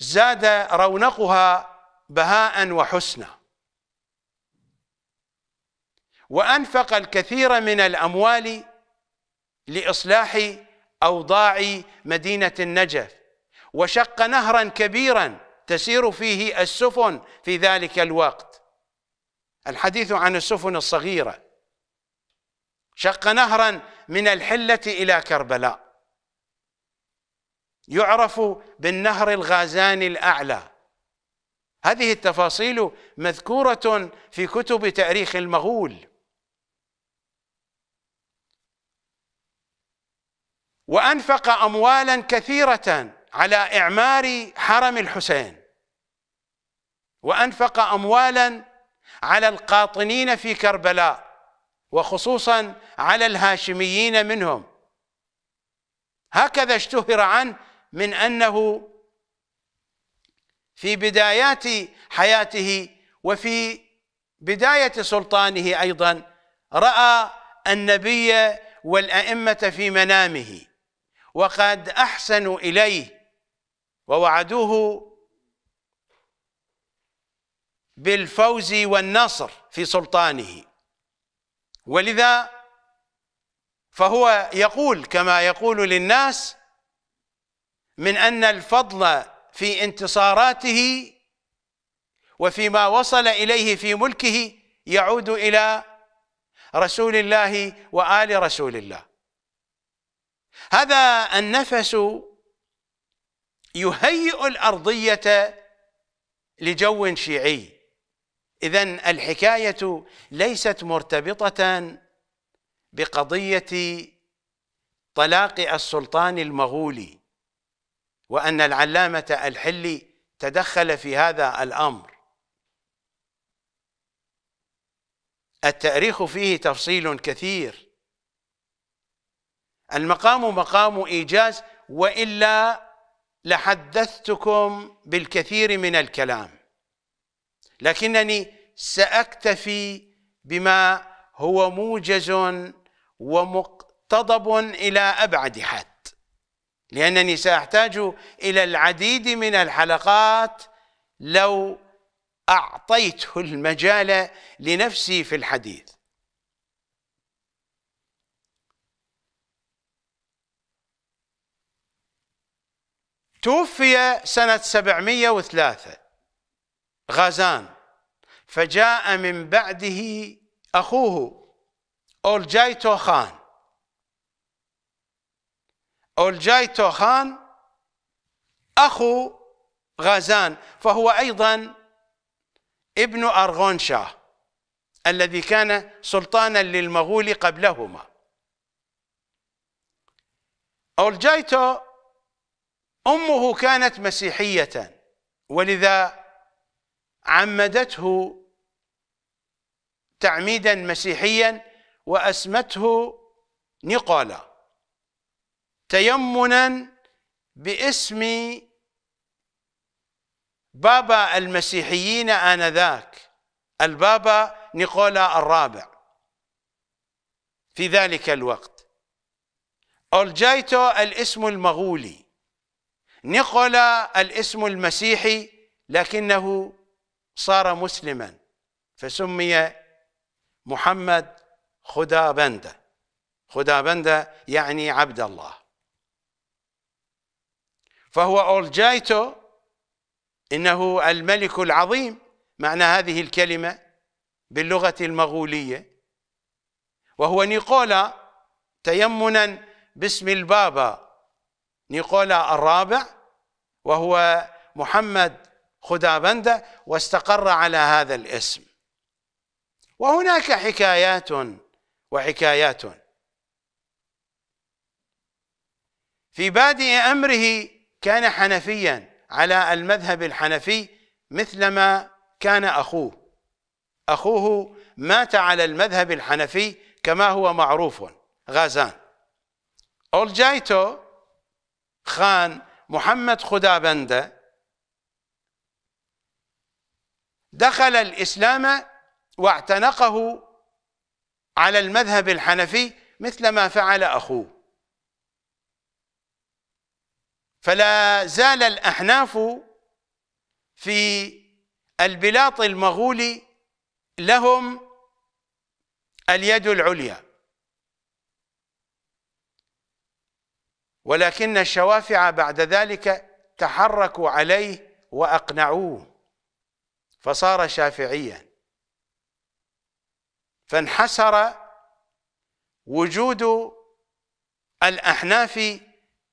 زاد رونقها بهاء وحسنا وأنفق الكثير من الأموال لإصلاح أوضاع مدينة النجف وشق نهرا كبيرا تسير فيه السفن في ذلك الوقت الحديث عن السفن الصغيرة شق نهرا من الحلة إلى كربلاء يعرف بالنهر الغازاني الأعلى هذه التفاصيل مذكورة في كتب تاريخ المغول وأنفق أموالا كثيرة على إعمار حرم الحسين وأنفق أموالا على القاطنين في كربلاء وخصوصا على الهاشميين منهم هكذا اشتهر عنه من انه في بدايات حياته وفي بدايه سلطانه ايضا راى النبي والائمه في منامه وقد احسنوا اليه ووعدوه بالفوز والنصر في سلطانه ولذا فهو يقول كما يقول للناس من ان الفضل في انتصاراته وفيما وصل اليه في ملكه يعود الى رسول الله وال رسول الله هذا النفس يهيئ الارضيه لجو شيعي اذا الحكايه ليست مرتبطه بقضيه طلاق السلطان المغولي وأن العلامة الحلي تدخل في هذا الأمر التأريخ فيه تفصيل كثير المقام مقام إيجاز وإلا لحدثتكم بالكثير من الكلام لكنني سأكتفي بما هو موجز ومقتضب إلى أبعد حد لأنني سأحتاج إلى العديد من الحلقات لو أعطيت المجال لنفسي في الحديث توفي سنة 703 غازان فجاء من بعده أخوه أولجايتو خان أولجاي توخان أخو غازان فهو أيضا ابن أرغونشاه الذي كان سلطانا للمغول قبلهما أولجايتو أمه كانت مسيحية ولذا عمدته تعميدا مسيحيا وأسمته نيقولا تيمنا باسم بابا المسيحيين آنذاك البابا نيقولا الرابع في ذلك الوقت أولجايتو الاسم المغولي نيقولا الاسم المسيحي لكنه صار مسلما فسمي محمد خدابنده خدابنده يعني عبد الله فهو أولجايتو إنه الملك العظيم معنى هذه الكلمة باللغة المغولية وهو نيقولا تيمنا باسم البابا نيقولا الرابع وهو محمد خدابندة واستقر على هذا الاسم وهناك حكايات وحكايات في بادئ أمره كان حنفيا على المذهب الحنفي مثلما كان اخوه اخوه مات على المذهب الحنفي كما هو معروف غازان اولجايتو خان محمد خدابنده دخل الاسلام واعتنقه على المذهب الحنفي مثلما فعل اخوه فلا زال الأحناف في البلاط المغولي لهم اليد العليا ولكن الشوافع بعد ذلك تحركوا عليه وأقنعوه فصار شافعيا فانحسر وجود الأحناف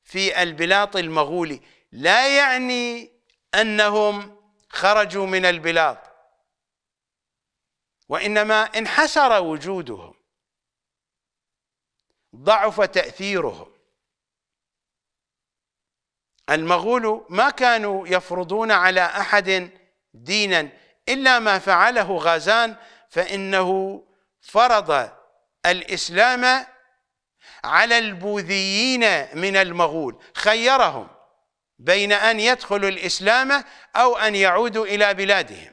في البلاط المغولي لا يعني انهم خرجوا من البلاط وانما انحسر وجودهم ضعف تاثيرهم المغول ما كانوا يفرضون على احد دينا الا ما فعله غازان فانه فرض الاسلام على البوذيين من المغول خيرهم بين أن يدخلوا الإسلام أو أن يعودوا إلى بلادهم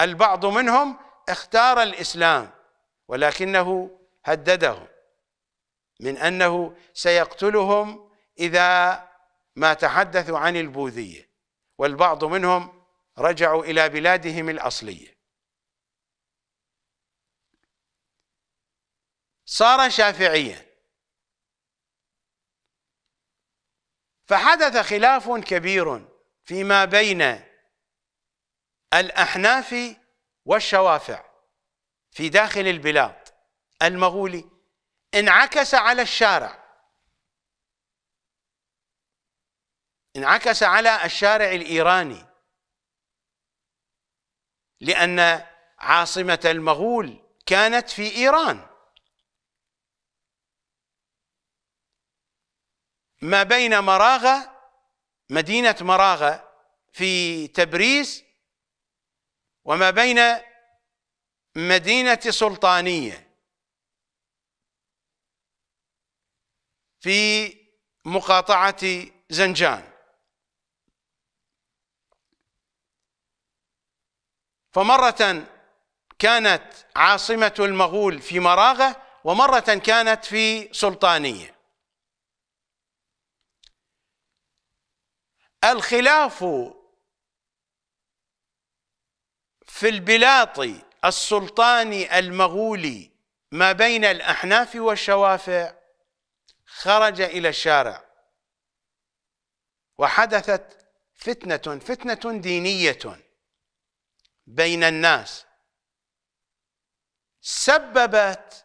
البعض منهم اختار الإسلام ولكنه هددهم من أنه سيقتلهم إذا ما تحدثوا عن البوذية والبعض منهم رجعوا إلى بلادهم الأصلية صار شافعياً فحدث خلاف كبير فيما بين الأحناف والشوافع في داخل البلاد المغولي انعكس على الشارع انعكس على الشارع الإيراني لأن عاصمة المغول كانت في إيران ما بين مراغة مدينة مراغة في تبريز وما بين مدينة سلطانية في مقاطعة زنجان فمرة كانت عاصمة المغول في مراغة ومرة كانت في سلطانية الخلاف في البلاط السلطاني المغولي ما بين الأحناف والشوافع خرج إلى الشارع وحدثت فتنة فتنة دينية بين الناس سببت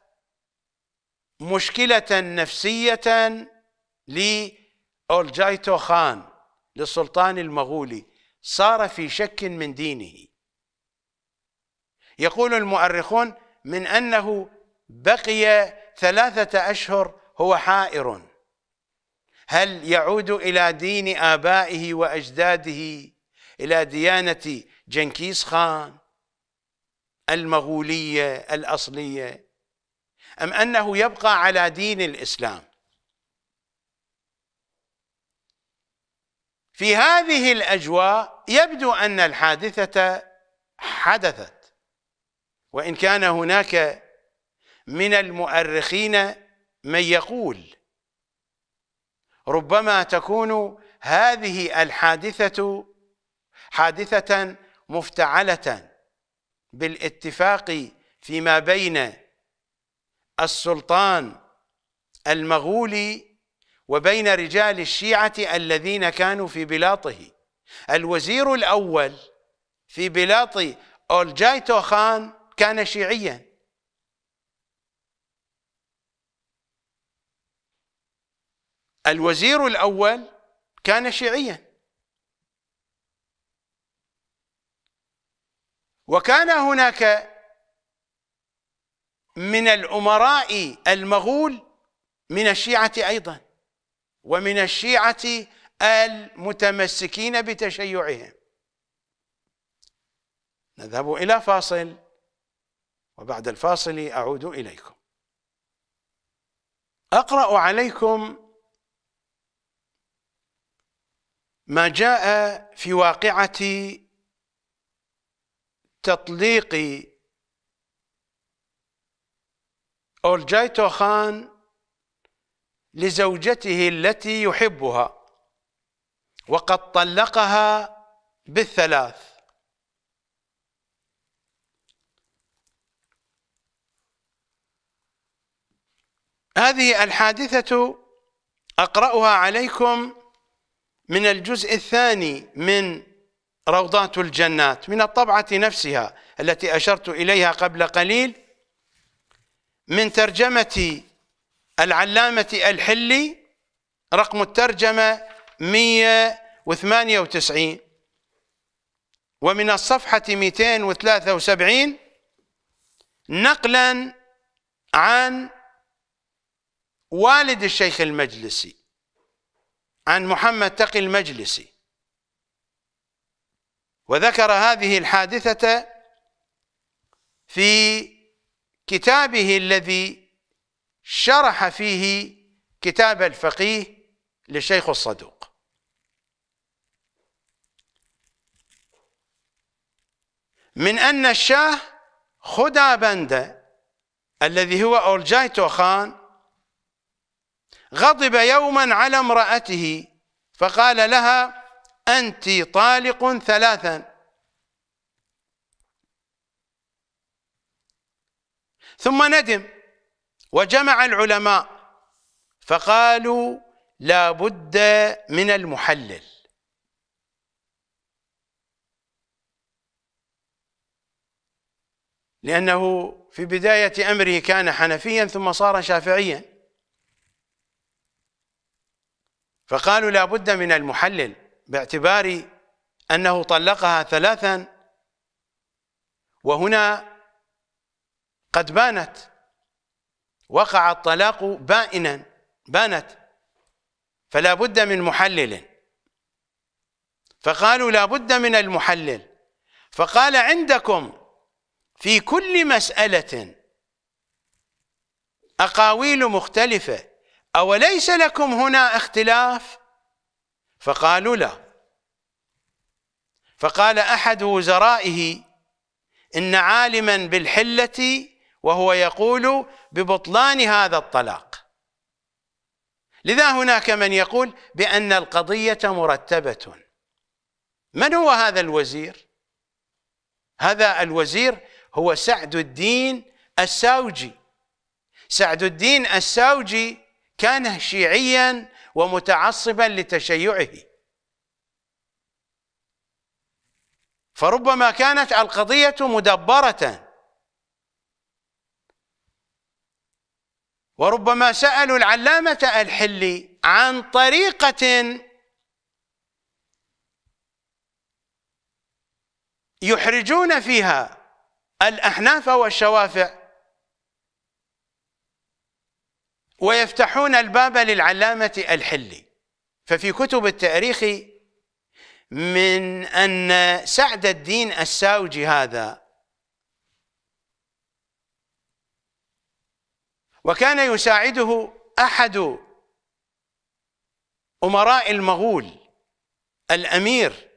مشكلة نفسية لأولجايتو خان للسلطان المغولي صار في شك من دينه يقول المؤرخون من أنه بقي ثلاثة أشهر هو حائر هل يعود إلى دين آبائه وأجداده إلى ديانة جنكيز خان المغولية الأصلية أم أنه يبقى على دين الإسلام في هذه الأجواء يبدو أن الحادثة حدثت وإن كان هناك من المؤرخين من يقول ربما تكون هذه الحادثة حادثة مفتعلة بالاتفاق فيما بين السلطان المغولي وبين رجال الشيعة الذين كانوا في بلاطه الوزير الأول في بلاط أولجايتو خان كان شيعيا الوزير الأول كان شيعيا وكان هناك من الأمراء المغول من الشيعة أيضاً ومن الشيعة المتمسكين بتشيعهم نذهب إلى فاصل وبعد الفاصل أعود إليكم أقرأ عليكم ما جاء في واقعة تطليق أورجايتو خان لزوجته التي يحبها وقد طلقها بالثلاث هذه الحادثة أقرأها عليكم من الجزء الثاني من روضات الجنات من الطبعة نفسها التي أشرت إليها قبل قليل من ترجمة العلامة الحلي رقم الترجمة 198 ومن الصفحة 273 نقلا عن والد الشيخ المجلسي عن محمد تقي المجلسي وذكر هذه الحادثة في كتابه الذي شرح فيه كتاب الفقيه للشيخ الصدوق من أن الشاه خدا بند الذي هو أورجايتو خان غضب يوما على امرأته فقال لها أنت طالق ثلاثا ثم ندم وجمع العلماء فقالوا لا بد من المحلل لأنه في بداية أمره كان حنفيا ثم صار شافعيا فقالوا لا بد من المحلل باعتبار أنه طلقها ثلاثا وهنا قد بانت وقع الطلاق بائنا بانت فلا بد من محلل فقالوا لا بد من المحلل فقال عندكم في كل مسألة أقاويل مختلفة أوليس لكم هنا اختلاف فقالوا لا فقال أحد وزرائه إن عالما بالحلة وهو يقول ببطلان هذا الطلاق لذا هناك من يقول بأن القضية مرتبة من هو هذا الوزير؟ هذا الوزير هو سعد الدين الساوجي سعد الدين الساوجي كان شيعيا ومتعصبا لتشيعه فربما كانت القضية مدبرة وربما سألوا العلامة الحلي عن طريقة يحرجون فيها الأحناف والشوافع ويفتحون الباب للعلامة الحلي ففي كتب التاريخ من أن سعد الدين الساوجي هذا وكان يساعده أحد أمراء المغول الأمير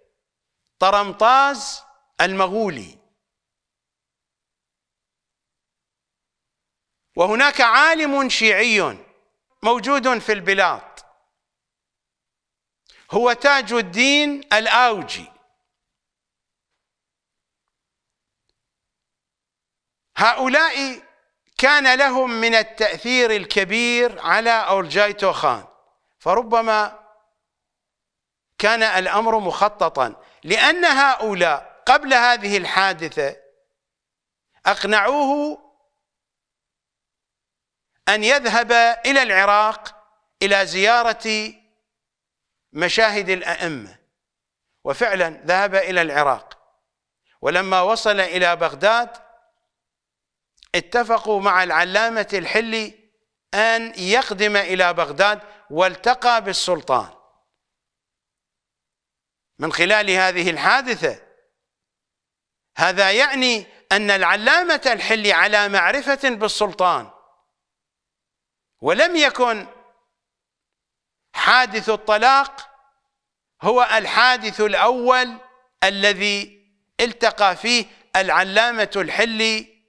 طرمطاز المغولي وهناك عالم شيعي موجود في البلاط هو تاج الدين الآوجي هؤلاء كان لهم من التأثير الكبير على أورجايتو خان فربما كان الأمر مخططا لأن هؤلاء قبل هذه الحادثة أقنعوه أن يذهب إلى العراق إلى زيارة مشاهد الأئمة وفعلا ذهب إلى العراق ولما وصل إلى بغداد اتفقوا مع العلامة الحلي أن يقدم إلى بغداد والتقى بالسلطان من خلال هذه الحادثة هذا يعني أن العلامة الحلي على معرفة بالسلطان ولم يكن حادث الطلاق هو الحادث الأول الذي التقى فيه العلامة الحلي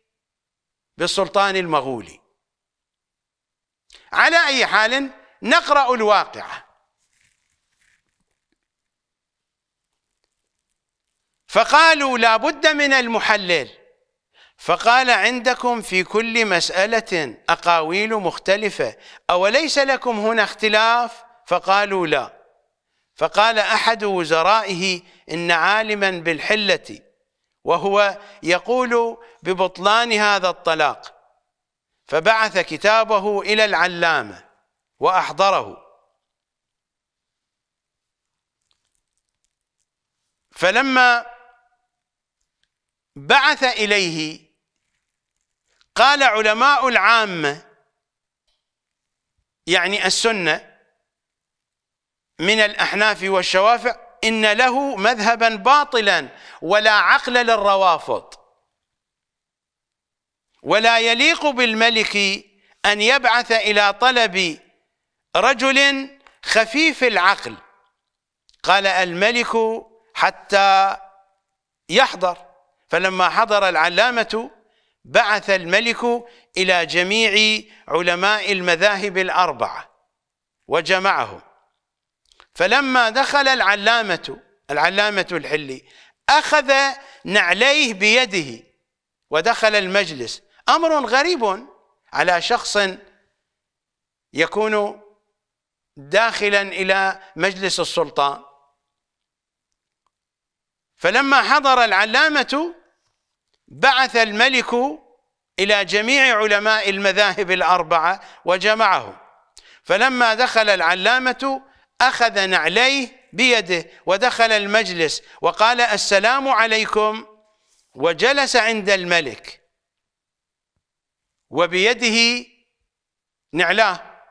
بالسلطان المغولي على أي حال نقرأ الواقعة فقالوا لا بد من المحلل فقال عندكم في كل مسألة أقاويل مختلفة أوليس لكم هنا اختلاف فقالوا لا فقال أحد وزرائه إن عالما بالحلة وهو يقول ببطلان هذا الطلاق فبعث كتابه إلى العلامة وأحضره فلما بعث إليه قال علماء العامة يعني السنة من الأحناف والشوافع إن له مذهبا باطلا ولا عقل للروافض ولا يليق بالملك أن يبعث إلى طلب رجل خفيف العقل قال الملك حتى يحضر فلما حضر العلامة بعث الملك إلى جميع علماء المذاهب الأربعة وجمعهم فلما دخل العلامة العلامة الحلي أخذ نعليه بيده ودخل المجلس أمر غريب على شخص يكون داخلا إلى مجلس السلطان فلما حضر العلامة بعث الملك إلى جميع علماء المذاهب الأربعة وجمعهم فلما دخل العلامة أخذ نعليه بيده ودخل المجلس وقال السلام عليكم وجلس عند الملك وبيده نعلاه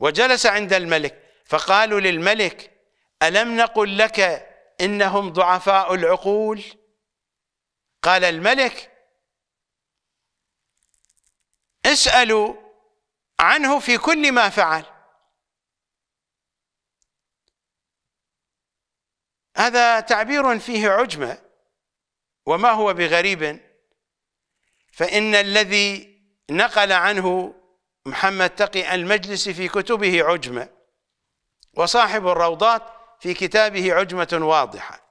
وجلس عند الملك فقالوا للملك ألم نقل لك إنهم ضعفاء العقول قال الملك اسألوا عنه في كل ما فعل هذا تعبير فيه عجمه وما هو بغريب فان الذي نقل عنه محمد تقي المجلس في كتبه عجمه وصاحب الروضات في كتابه عجمه واضحه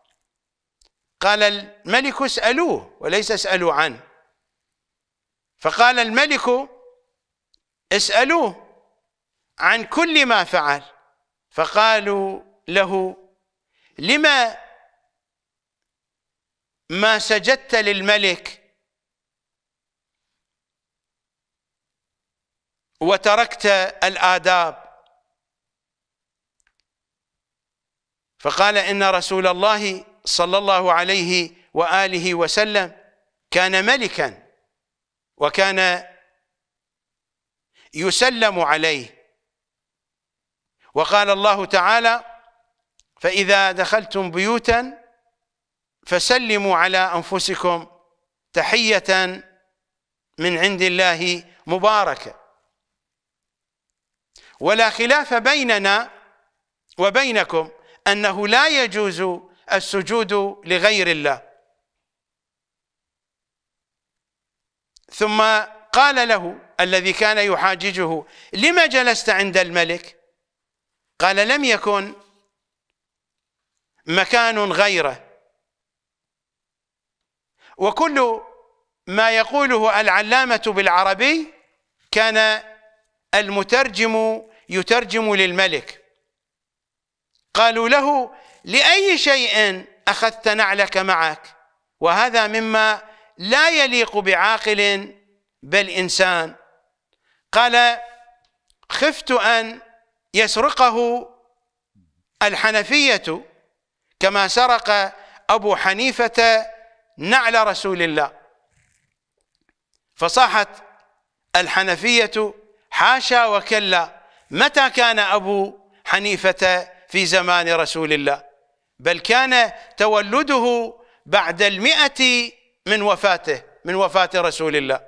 قال الملك اسالوه وليس اسالوا عنه فقال الملك اسالوه عن كل ما فعل فقالوا له لما ما سجدت للملك وتركت الآداب فقال إن رسول الله صلى الله عليه وآله وسلم كان ملكا وكان يسلم عليه وقال الله تعالى فإذا دخلتم بيوتا فسلموا على أنفسكم تحية من عند الله مباركة ولا خلاف بيننا وبينكم أنه لا يجوز السجود لغير الله ثم قال له الذي كان يحاججه لما جلست عند الملك قال لم يكن مكان غيره وكل ما يقوله العلامة بالعربي كان المترجم يترجم للملك قالوا له لأي شيء أخذت نعلك معك وهذا مما لا يليق بعاقل بل إنسان قال خفت أن يسرقه الحنفية كما سرق أبو حنيفة نعل رسول الله فصاحت الحنفية حاشا وكلا متى كان أبو حنيفة في زمان رسول الله بل كان تولده بعد المئة من وفاته من وفاة رسول الله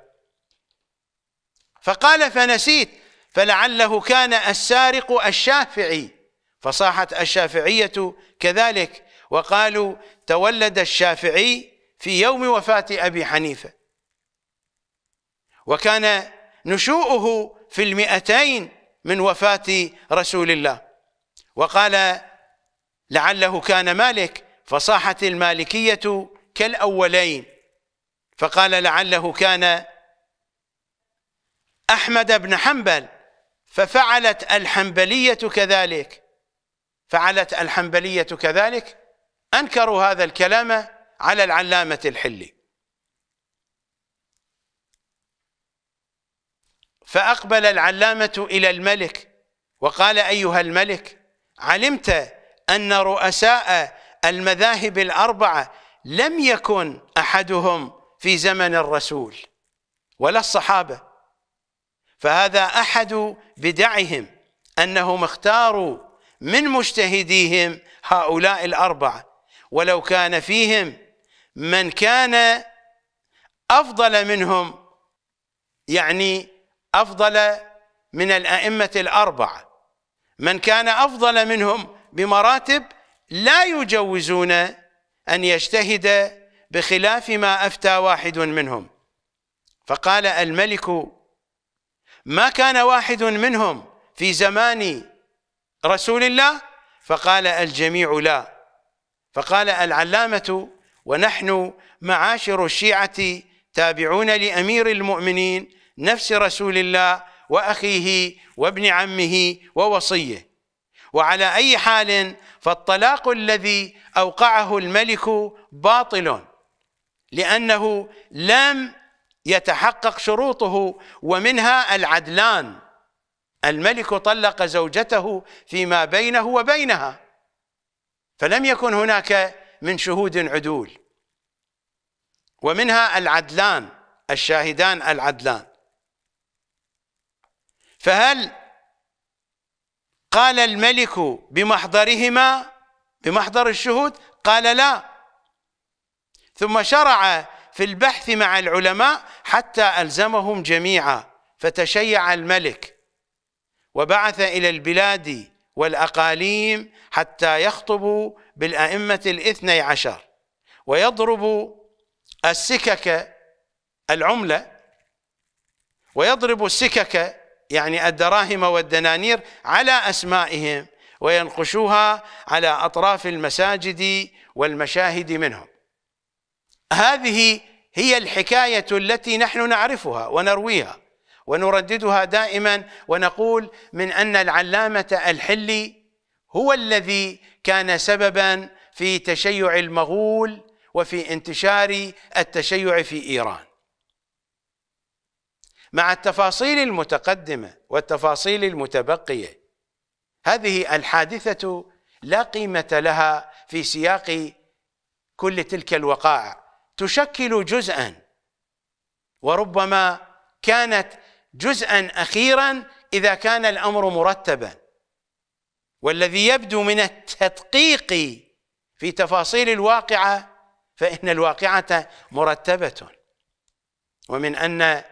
فقال فنسيت فلعله كان السارق الشافعي فصاحت الشافعية كذلك وقالوا تولد الشافعي في يوم وفاة أبي حنيفة وكان نشوؤه في المئتين من وفاة رسول الله وقال لعله كان مالك فصاحت المالكية كالأولين فقال لعله كان أحمد بن حنبل ففعلت الحنبلية كذلك فعلت الحنبلية كذلك أنكروا هذا الكلام على العلامة الحلي فأقبل العلامة إلى الملك وقال أيها الملك علمت أن رؤساء المذاهب الأربعة لم يكن أحدهم في زمن الرسول ولا الصحابة فهذا أحد بدعهم أنهم اختاروا من مجتهديهم هؤلاء الأربعة ولو كان فيهم من كان أفضل منهم يعني أفضل من الأئمة الأربعة من كان أفضل منهم بمراتب لا يجوزون أن يجتهد بخلاف ما أفتى واحد منهم فقال الملك ما كان واحد منهم في زماني رسول الله فقال الجميع لا فقال العلامة ونحن معاشر الشيعة تابعون لأمير المؤمنين نفس رسول الله وأخيه وابن عمه ووصيه وعلى أي حال فالطلاق الذي أوقعه الملك باطل لأنه لم يتحقق شروطه ومنها العدلان الملك طلق زوجته فيما بينه وبينها فلم يكن هناك من شهود عدول ومنها العدلان الشاهدان العدلان فهل قال الملك بمحضرهما بمحضر الشهود قال لا ثم شرع في البحث مع العلماء حتى ألزمهم جميعا فتشيع الملك وبعث إلى البلاد والأقاليم حتى يخطبوا بالأئمة الاثني عشر ويضربوا السكك العملة ويضرب السكك يعني الدراهم والدنانير على أسمائهم وينقشوها على أطراف المساجد والمشاهد منهم هذه هي الحكاية التي نحن نعرفها ونرويها ونرددها دائما ونقول من أن العلامة الحلي هو الذي كان سببا في تشيع المغول وفي انتشار التشيع في إيران مع التفاصيل المتقدمة والتفاصيل المتبقية هذه الحادثة لا قيمة لها في سياق كل تلك الوقائع تشكل جزءا وربما كانت جزءا اخيرا اذا كان الامر مرتبا والذي يبدو من التدقيق في تفاصيل الواقعه فان الواقعه مرتبه ومن ان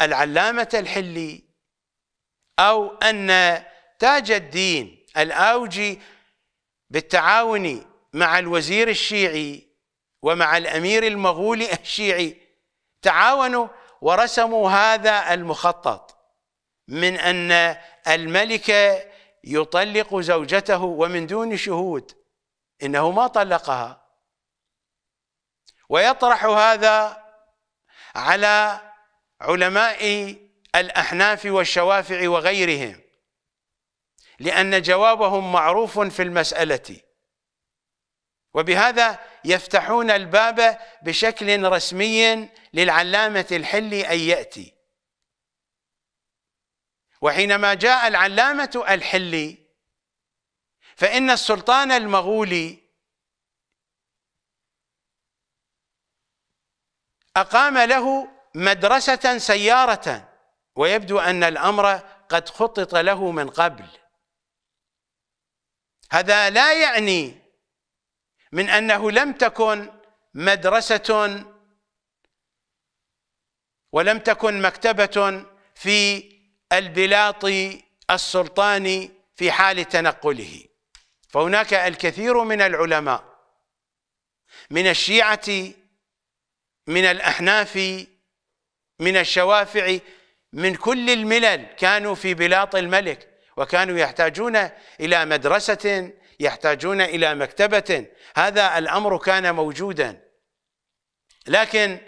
العلامه الحلي او ان تاج الدين الاوجي بالتعاون مع الوزير الشيعي ومع الامير المغولي الشيعي تعاونوا ورسموا هذا المخطط من ان الملك يطلق زوجته ومن دون شهود انه ما طلقها ويطرح هذا على علماء الاحناف والشوافع وغيرهم لان جوابهم معروف في المساله وبهذا يفتحون الباب بشكل رسمي للعلامة الحلي أن يأتي وحينما جاء العلامة الحلي فإن السلطان المغولي أقام له مدرسة سيارة ويبدو أن الأمر قد خطط له من قبل هذا لا يعني من انه لم تكن مدرسه ولم تكن مكتبه في البلاط السلطاني في حال تنقله فهناك الكثير من العلماء من الشيعه من الاحناف من الشوافع من كل الملل كانوا في بلاط الملك وكانوا يحتاجون الى مدرسه يحتاجون الى مكتبه هذا الأمر كان موجودا لكن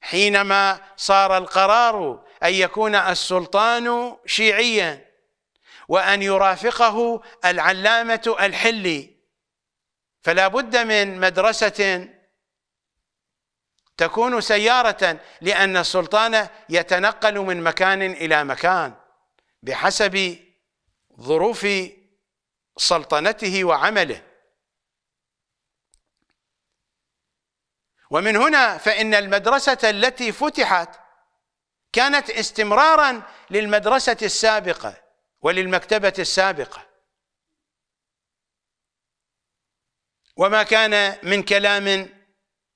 حينما صار القرار أن يكون السلطان شيعيا وأن يرافقه العلامة الحلي فلا بد من مدرسة تكون سيارة لأن السلطان يتنقل من مكان إلى مكان بحسب ظروف سلطنته وعمله ومن هنا فإن المدرسة التي فتحت كانت استمرارا للمدرسة السابقة وللمكتبة السابقة وما كان من كلام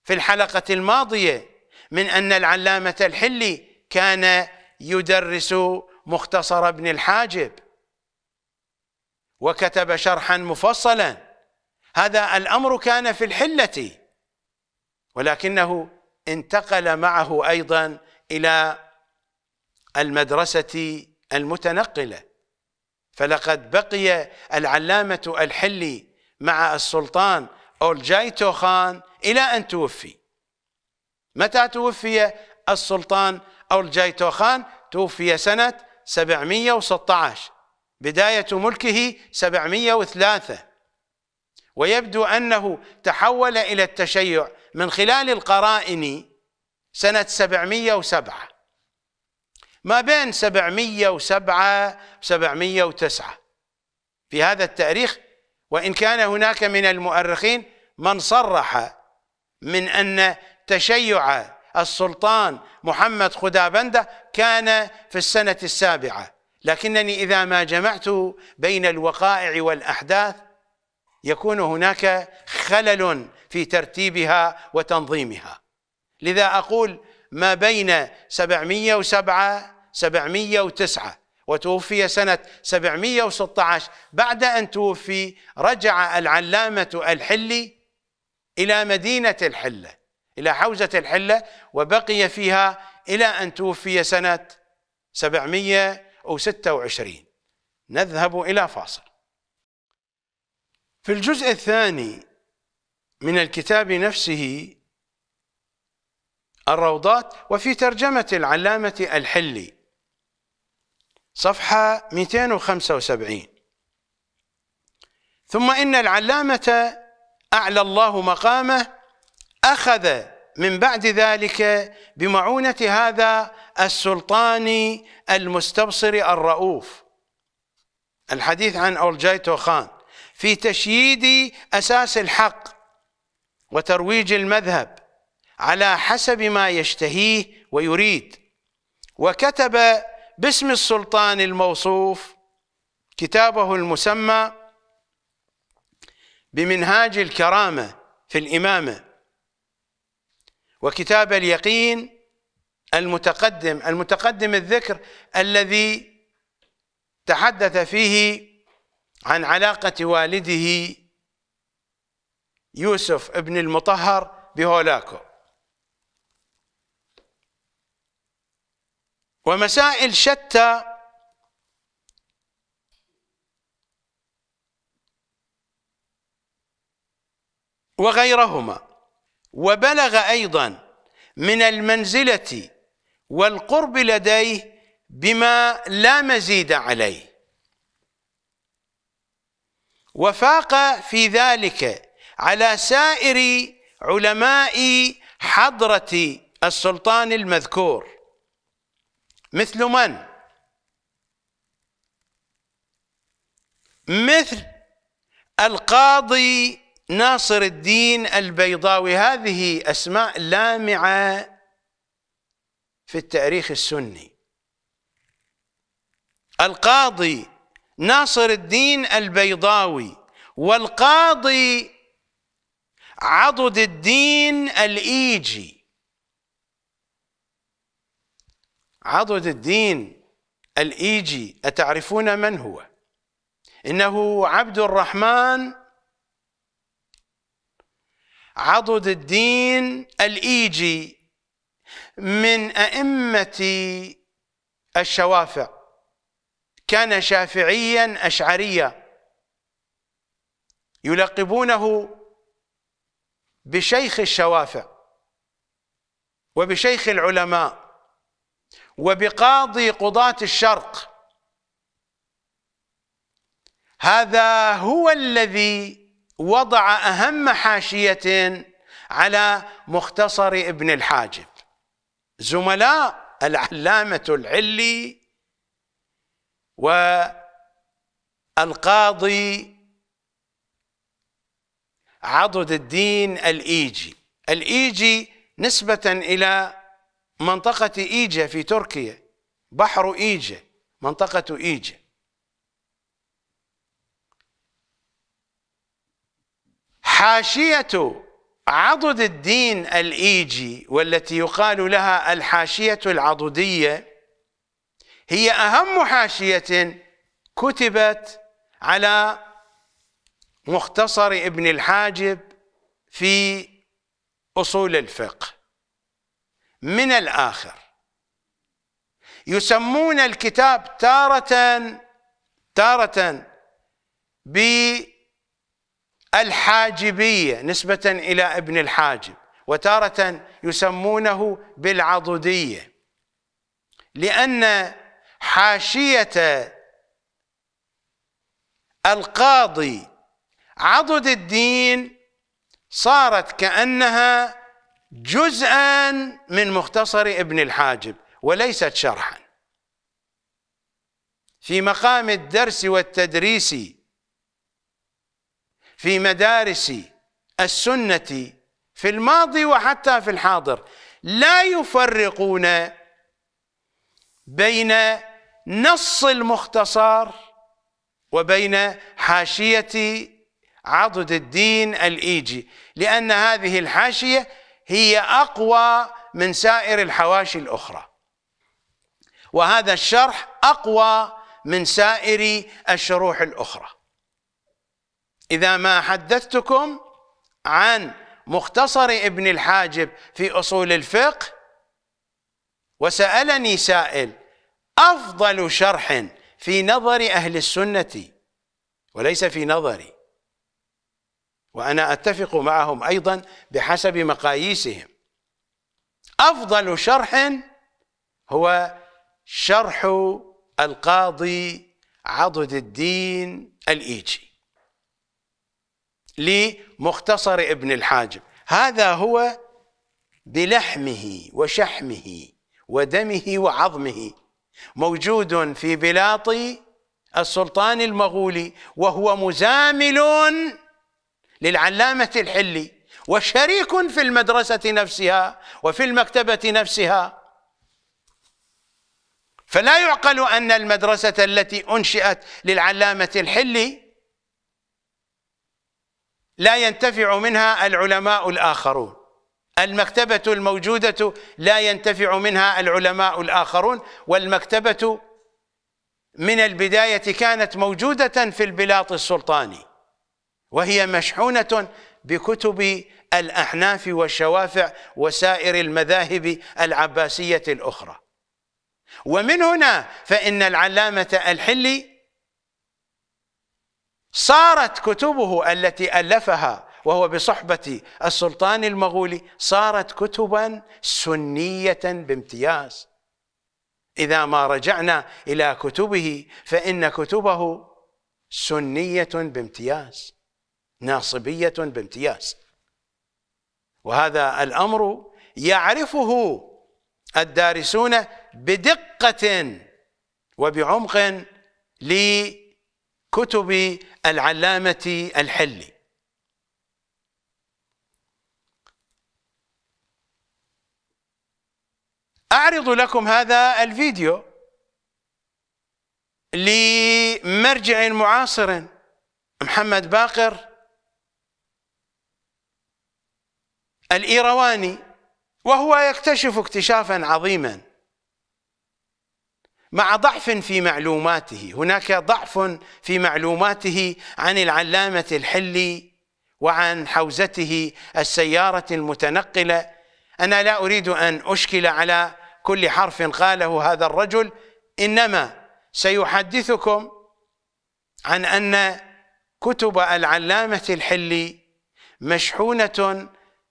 في الحلقة الماضية من أن العلامة الحلي كان يدرس مختصر ابن الحاجب وكتب شرحا مفصلا هذا الأمر كان في الحلة ولكنه انتقل معه ايضا الى المدرسه المتنقله فلقد بقي العلامه الحلي مع السلطان اولجايتو خان الى ان توفي متى توفي السلطان اولجايتو خان توفي سنه 716 بدايه ملكه 703 ويبدو انه تحول الى التشيع من خلال القرائن سنة 707 ما بين 707 709 في هذا التاريخ وإن كان هناك من المؤرخين من صرح من أن تشيع السلطان محمد خدابنده كان في السنة السابعة لكنني إذا ما جمعت بين الوقائع والأحداث يكون هناك خلل في ترتيبها وتنظيمها لذا أقول ما بين 707 709 وتوفي سنة 716 بعد أن توفي رجع العلامة الحلي إلى مدينة الحلة إلى حوزة الحلة وبقي فيها إلى أن توفي سنة 726 نذهب إلى فاصل في الجزء الثاني من الكتاب نفسه الروضات وفي ترجمة العلامة الحلي صفحة 275 ثم إن العلامة أعلى الله مقامه أخذ من بعد ذلك بمعونة هذا السلطان المستبصر الرؤوف الحديث عن أولجايتو خان في تشييد أساس الحق وترويج المذهب على حسب ما يشتهيه ويريد وكتب باسم السلطان الموصوف كتابه المسمى بمنهاج الكرامه في الامامه وكتاب اليقين المتقدم المتقدم الذكر الذي تحدث فيه عن علاقه والده يوسف ابن المطهر بهولاكو ومسائل شتى وغيرهما وبلغ ايضا من المنزله والقرب لديه بما لا مزيد عليه وفاق في ذلك على سائر علماء حضرة السلطان المذكور مثل من؟ مثل القاضي ناصر الدين البيضاوي هذه أسماء لامعة في التاريخ السني القاضي ناصر الدين البيضاوي والقاضي عضد الدين الإيجي عضد الدين الإيجي أتعرفون من هو إنه عبد الرحمن عضد الدين الإيجي من أئمة الشوافع كان شافعيا أشعريا يلقبونه بشيخ الشوافع وبشيخ العلماء وبقاضي قضاة الشرق هذا هو الذي وضع أهم حاشية على مختصر ابن الحاجب زملاء العلامة العلي والقاضي عضد الدين الإيجي الإيجي نسبة إلى منطقة إيجة في تركيا بحر إيجة منطقة إيجة حاشية عضد الدين الإيجي والتي يقال لها الحاشية العضدية هي أهم حاشية كتبت على مختصر ابن الحاجب في أصول الفقه من الآخر يسمون الكتاب تارة تارة بالحاجبية نسبة إلى ابن الحاجب وتارة يسمونه بالعضدية لأن حاشية القاضي عضد الدين صارت كأنها جزءا من مختصر ابن الحاجب وليست شرحا في مقام الدرس والتدريس في مدارس السنة في الماضي وحتى في الحاضر لا يفرقون بين نص المختصر وبين حاشية عضد الدين الإيجي لأن هذه الحاشية هي أقوى من سائر الحواشي الأخرى وهذا الشرح أقوى من سائر الشروح الأخرى إذا ما حدثتكم عن مختصر ابن الحاجب في أصول الفقه وسألني سائل أفضل شرح في نظر أهل السنة وليس في نظري وأنا أتفق معهم أيضا بحسب مقاييسهم أفضل شرح هو شرح القاضي عضد الدين الإيجي لمختصر ابن الحاجب هذا هو بلحمه وشحمه ودمه وعظمه موجود في بلاط السلطان المغولي وهو مزامل للعلامة الحلي وشريك في المدرسة نفسها وفي المكتبة نفسها فلا يعقل أن المدرسة التي أنشئت للعلامة الحلي لا ينتفع منها العلماء الآخرون المكتبة الموجودة لا ينتفع منها العلماء الآخرون والمكتبة من البداية كانت موجودة في البلاط السلطاني وهي مشحونة بكتب الأحناف والشوافع وسائر المذاهب العباسية الأخرى ومن هنا فإن العلامة الحلي صارت كتبه التي ألفها وهو بصحبة السلطان المغولي صارت كتبا سنية بامتياز إذا ما رجعنا إلى كتبه فإن كتبه سنية بامتياز ناصبية بامتياز وهذا الأمر يعرفه الدارسون بدقة وبعمق لكتب العلامة الحلي أعرض لكم هذا الفيديو لمرجع معاصر محمد باقر الإيرواني وهو يكتشف اكتشافا عظيما مع ضعف في معلوماته هناك ضعف في معلوماته عن العلامة الحلي وعن حوزته السيارة المتنقلة أنا لا أريد أن أشكل على كل حرف قاله هذا الرجل إنما سيحدثكم عن أن كتب العلامة الحلي مشحونة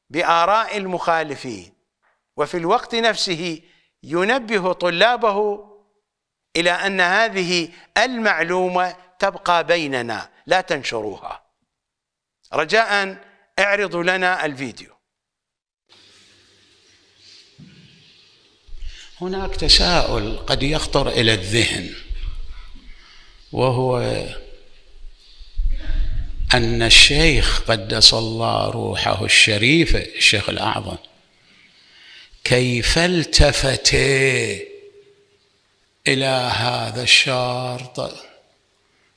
بآراء المخالفين وفي الوقت نفسه ينبه طلابه إلى أن هذه المعلومة تبقى بيننا لا تنشروها رجاء اعرضوا لنا الفيديو هناك تساؤل قد يخطر إلى الذهن وهو أن الشيخ قدس الله روحه الشريفة الشيخ الأعظم كيف التفت إلى هذا الشرط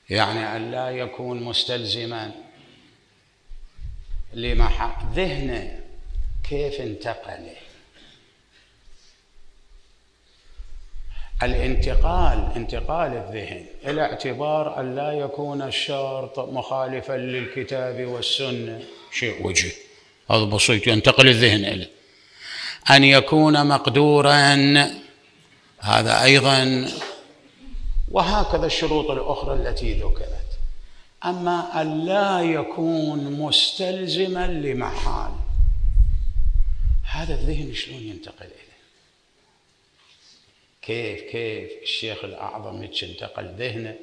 يعني أن لا يكون مستلزما لمحق ذهنه كيف انتقله الانتقال انتقال الذهن الى اعتبار ان لا يكون الشرط مخالفا للكتاب والسنه شيء وجه هذا بسيط ينتقل الذهن الى ان يكون مقدورا هذا ايضا وهكذا الشروط الاخرى التي ذكرت اما ان لا يكون مستلزما لمحال هذا الذهن شلون ينتقل اليه كيف كيف الشيخ الأعظم انتقل ذهنه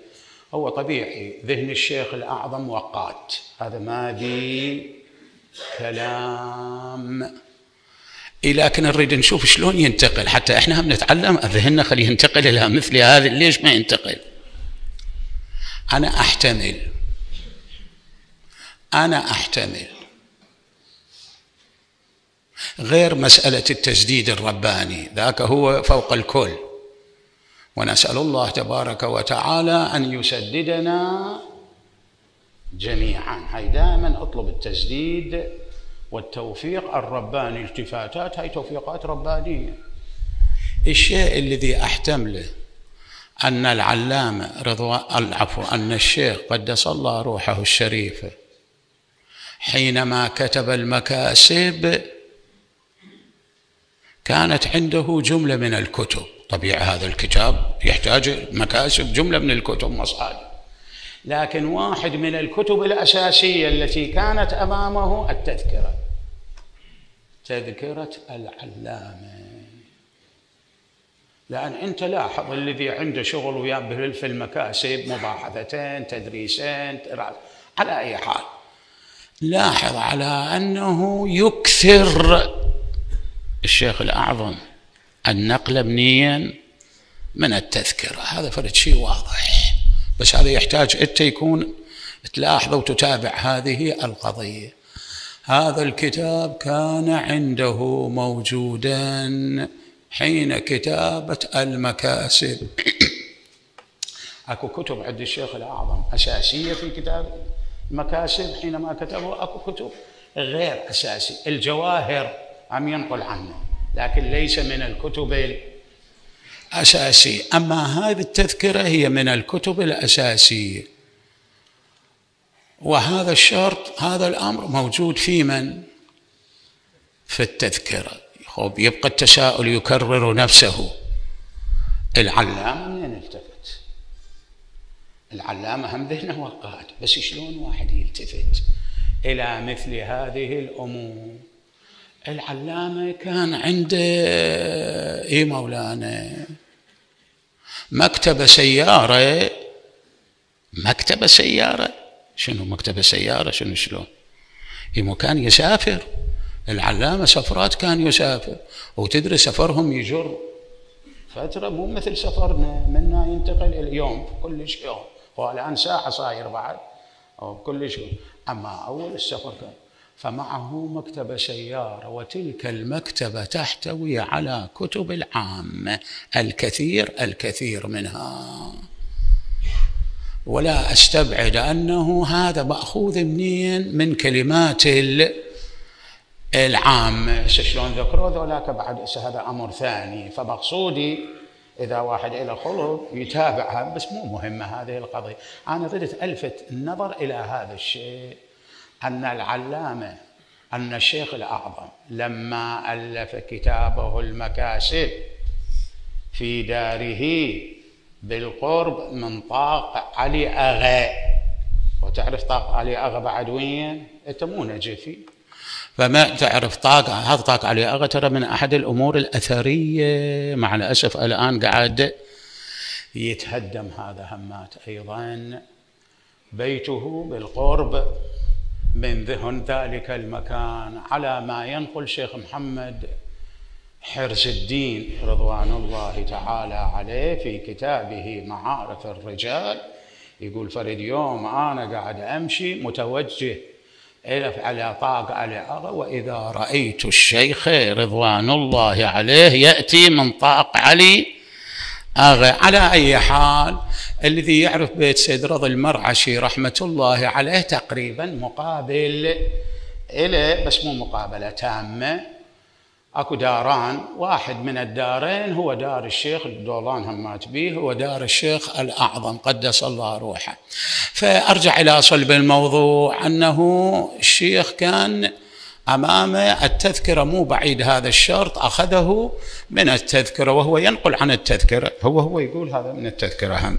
هو طبيعي ذهن الشيخ الأعظم وقات هذا ما بي كلام إيه، لكن نريد نشوف شلون ينتقل حتى احنا هم نتعلم ذهننا خليه ينتقل الى مثل هذا ليش ما ينتقل؟ انا احتمل انا احتمل غير مساله التجديد الرباني ذاك هو فوق الكل ونسأل الله تبارك وتعالى أن يسددنا جميعا هاي دائما اطلب التسديد والتوفيق الرباني التفاتات هاي توفيقات ربانية الشيء الذي أحتمله أن العلامة رضوان العفو أن الشيخ قدس الله روحه الشريفة حينما كتب المكاسب كانت عنده جملة من الكتب طبيعي هذا الكتاب يحتاج مكاسب جملة من الكتب مصادر لكن واحد من الكتب الأساسية التي كانت أمامه التذكرة تذكرة العلامة لأن أنت لاحظ الذي عنده شغل ويابه في المكاسب مباحثتين تدريسين على أي حال لاحظ على أنه يكثر الشيخ الأعظم النقل منين من التذكرة هذا فرد شيء واضح بس هذا يحتاج أنت يكون تلاحظ وتتابع هذه القضية هذا الكتاب كان عنده موجودا حين كتابة المكاسب اكو كتب عند الشيخ الاعظم اساسيه في كتاب المكاسب حينما كتبه اكو كتب غير اساسي الجواهر عم ينقل عنه لكن ليس من الكتب الأساسية أما هذه التذكرة هي من الكتب الأساسية وهذا الشرط هذا الأمر موجود في من؟ في التذكرة خب يبقى التساؤل يكرر نفسه العلامة من التفت العلامة هم ذهنه وقعت بس شلون واحد يلتفت إلى مثل هذه الأمور العلامة كان عنده إيه مولانا مكتبة سيارة مكتبة سيارة شنو مكتبة سيارة شنو شلون إيه كان يسافر العلامة سفرات كان يسافر وتدري سفرهم يجر فترة مو مثل سفرنا منا ينتقل اليوم كلش يوم هو الآن ساعة صاير بعد أو كلش يوم أما أول السفر كان فمعه مكتبة سيارة وتلك المكتبة تحتوي على كتب العام الكثير الكثير منها ولا أستبعد أنه هذا مأخوذ منين من كلمات العام شلون ذكروا ذولاك بعد هذا أمر ثاني فمقصودي إذا واحد إلى خلق يتابعها بس مو مهمة هذه القضية أنا ردت ألفت النظر إلى هذا الشيء أن العلامة أن الشيخ الأعظم لما ألف كتابه المكاسب في داره بالقرب من طاق علي أغا وتعرف طاق علي أغا بعد وين؟ أنت مو نجفي فما تعرف طاق هذا طاق علي أغا ترى من أحد الأمور الأثرية مع الأسف الآن قاعد يتهدم هذا همات أيضا بيته بالقرب من ذهن ذلك المكان على ما ينقل شيخ محمد حرز الدين رضوان الله تعالى عليه في كتابه معارف الرجال يقول فرد يوم أنا قاعد أمشي متوجه على طاق على عرى وإذا رأيت الشيخ رضوان الله عليه يأتي من طاق علي أغي على أي حال الذي يعرف بيت سيد رضا المرعشي رحمة الله عليه تقريبا مقابل إلى بس مو مقابلة تامة أكو داران واحد من الدارين هو دار الشيخ الدولان هم مات هو دار الشيخ الأعظم قدس الله روحه فأرجع إلى صلب الموضوع أنه الشيخ كان امامه التذكره مو بعيد هذا الشرط اخذه من التذكره وهو ينقل عن التذكره هو هو يقول هذا من التذكره هم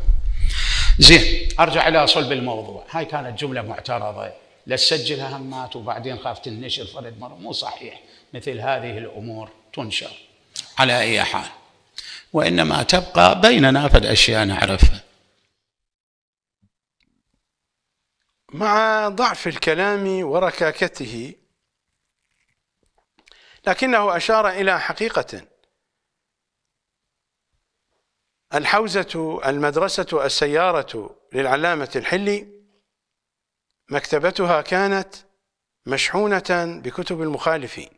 زين ارجع الى صلب الموضوع هاي كانت جمله معترضه لا تسجلها همات وبعدين خاف تنشر فرد مره مو صحيح مثل هذه الامور تنشر على اي حال وانما تبقى بيننا فد اشياء نعرفها مع ضعف الكلام وركاكته لكنه أشار إلى حقيقة الحوزة المدرسة السيارة للعلامة الحلي مكتبتها كانت مشحونة بكتب المخالفين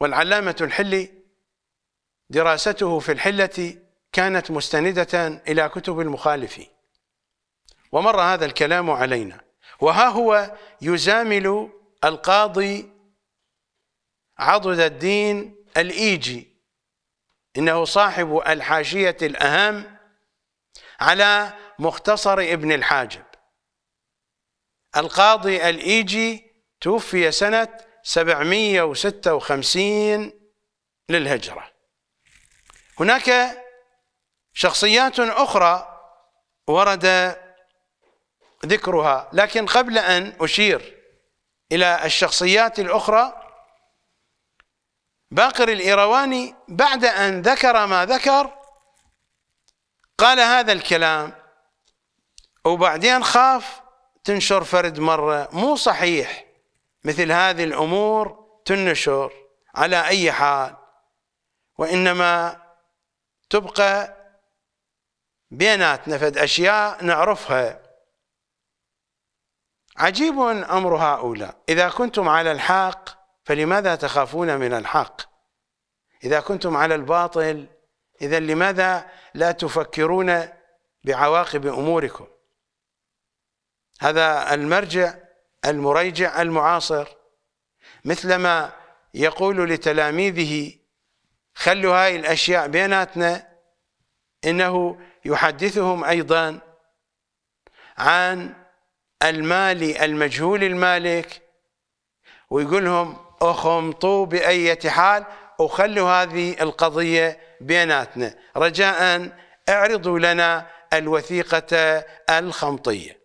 والعلامة الحلي دراسته في الحلة كانت مستندة إلى كتب المخالفين ومر هذا الكلام علينا وها هو يزامل القاضي عضد الدين الإيجي إنه صاحب الحاشية الأهم على مختصر ابن الحاجب القاضي الإيجي توفي سنة 756 للهجرة هناك شخصيات أخرى ورد ذكرها لكن قبل أن أشير إلى الشخصيات الأخرى باقر الإيرواني بعد أن ذكر ما ذكر قال هذا الكلام وبعدين خاف تنشر فرد مرة مو صحيح مثل هذه الأمور تنشر على أي حال وإنما تبقى بيناتنا فد أشياء نعرفها عجيب أمر هؤلاء إذا كنتم على الحق فلماذا تخافون من الحق إذا كنتم على الباطل إذا لماذا لا تفكرون بعواقب أموركم هذا المرجع المريجع المعاصر مثلما يقول لتلاميذه خلوا هاي الأشياء بيناتنا إنه يحدثهم أيضا عن المال المجهول المالك ويقول لهم اخمطوا بأية حال وخلوا هذه القضية بيناتنا رجاء اعرضوا لنا الوثيقة الخمطية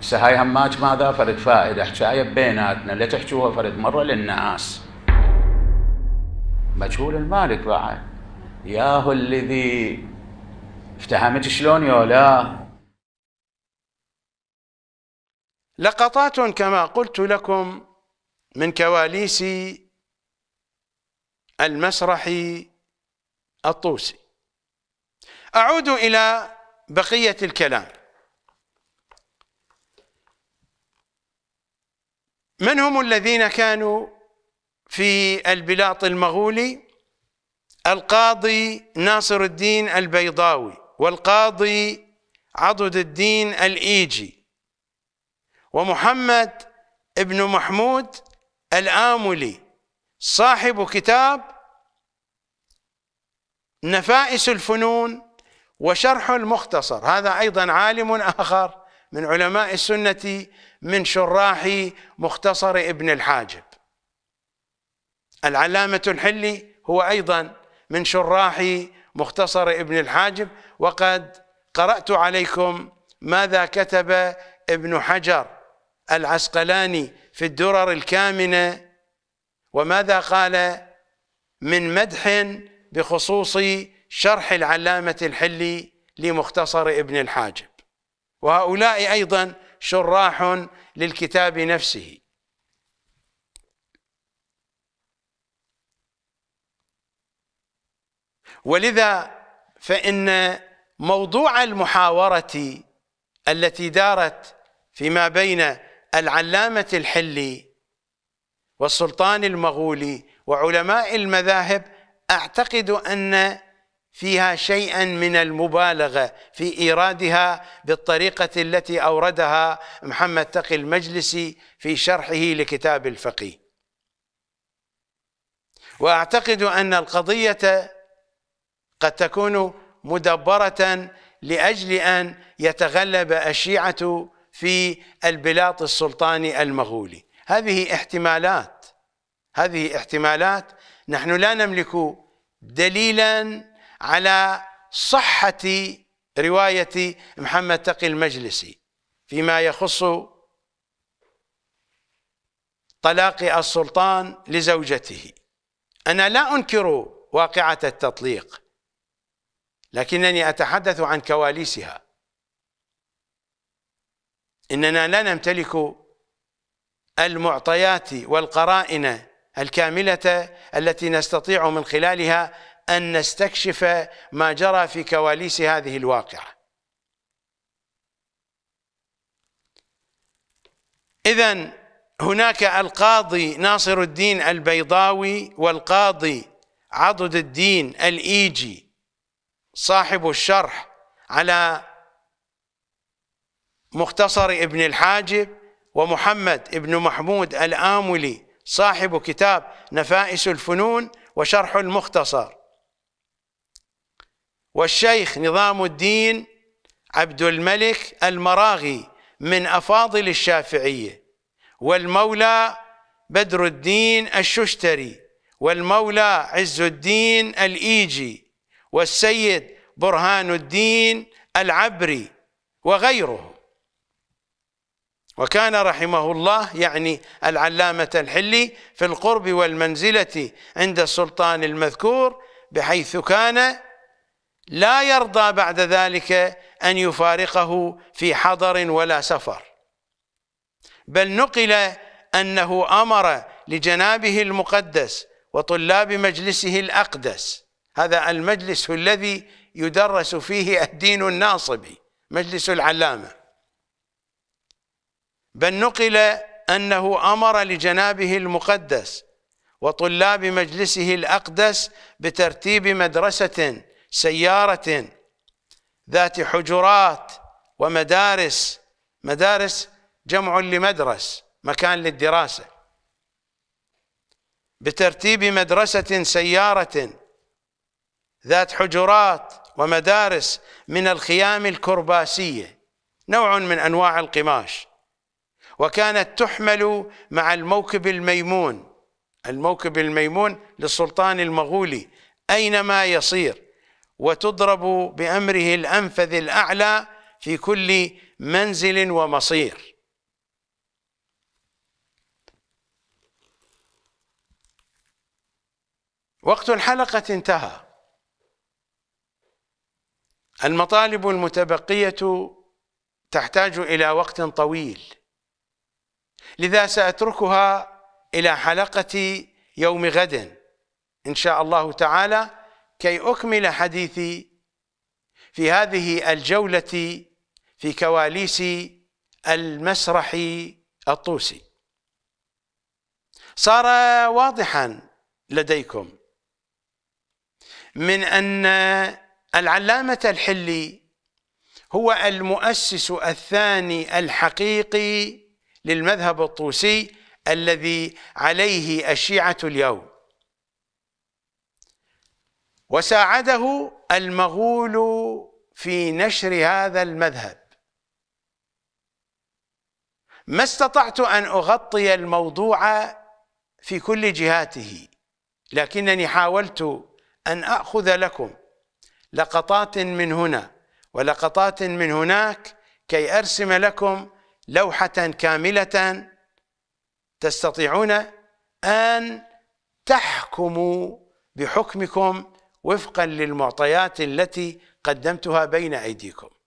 سهاي هاي هماج ماذا فرد فائدة حكاية بيناتنا لا تحجوها فرد مرة للناس مجهول المالك بعد ياهو الذي افتهمت شلون لا لقطات كما قلت لكم من كواليس المسرح الطوسي أعود إلى بقية الكلام من هم الذين كانوا في البلاط المغولي القاضي ناصر الدين البيضاوي والقاضي عضد الدين الإيجي ومحمد ابن محمود الآملي صاحب كتاب نفائس الفنون وشرح المختصر هذا أيضا عالم آخر من علماء السنة من شراح مختصر ابن الحاجب العلامة الحلي هو أيضا من شراح مختصر ابن الحاجب وقد قرأت عليكم ماذا كتب ابن حجر العسقلاني في الدرر الكامنة وماذا قال من مدح بخصوص شرح العلامة الحلي لمختصر ابن الحاجب وهؤلاء أيضا شراح للكتاب نفسه ولذا فإن موضوع المحاورة التي دارت فيما بين العلامة الحلي والسلطان المغولي وعلماء المذاهب أعتقد أن فيها شيئا من المبالغة في إيرادها بالطريقة التي أوردها محمد تقي المجلسي في شرحه لكتاب الفقيه وأعتقد أن القضية قد تكون مدبرة لأجل أن يتغلب الشيعة في البلاط السلطاني المغولي هذه احتمالات هذه احتمالات نحن لا نملك دليلا على صحة رواية محمد تقي المجلسي فيما يخص طلاق السلطان لزوجته أنا لا أنكر واقعة التطليق لكنني أتحدث عن كواليسها إننا لا نمتلك المعطيات والقرائن الكاملة التي نستطيع من خلالها أن نستكشف ما جرى في كواليس هذه الواقعة إذا هناك القاضي ناصر الدين البيضاوي والقاضي عضد الدين الإيجي صاحب الشرح على مختصر ابن الحاجب ومحمد ابن محمود الآملي صاحب كتاب نفائس الفنون وشرح المختصر والشيخ نظام الدين عبد الملك المراغي من أفاضل الشافعية والمولى بدر الدين الششتري والمولى عز الدين الإيجي والسيد برهان الدين العبري وغيرهم وكان رحمه الله يعني العلامة الحلي في القرب والمنزلة عند السلطان المذكور بحيث كان لا يرضى بعد ذلك أن يفارقه في حضر ولا سفر بل نقل أنه أمر لجنابه المقدس وطلاب مجلسه الأقدس هذا المجلس الذي يدرس فيه الدين الناصبي مجلس العلامة بل نقل أنه أمر لجنابه المقدس وطلاب مجلسه الأقدس بترتيب مدرسة سيارة ذات حجرات ومدارس مدارس جمع لمدرس مكان للدراسة بترتيب مدرسة سيارة ذات حجرات ومدارس من الخيام الكرباسية نوع من أنواع القماش وكانت تحمل مع الموكب الميمون الموكب الميمون للسلطان المغولي أينما يصير وتضرب بأمره الأنفذ الأعلى في كل منزل ومصير وقت الحلقة انتهى المطالب المتبقية تحتاج إلى وقت طويل لذا سأتركها إلى حلقة يوم غد إن شاء الله تعالى كي أكمل حديثي في هذه الجولة في كواليس المسرح الطوسي صار واضحا لديكم من أن العلامة الحلي هو المؤسس الثاني الحقيقي للمذهب الطوسي الذي عليه الشيعة اليوم وساعده المغول في نشر هذا المذهب ما استطعت أن أغطي الموضوع في كل جهاته لكنني حاولت أن أخذ لكم لقطات من هنا ولقطات من هناك كي أرسم لكم لوحة كاملة تستطيعون أن تحكموا بحكمكم وفقا للمعطيات التي قدمتها بين أيديكم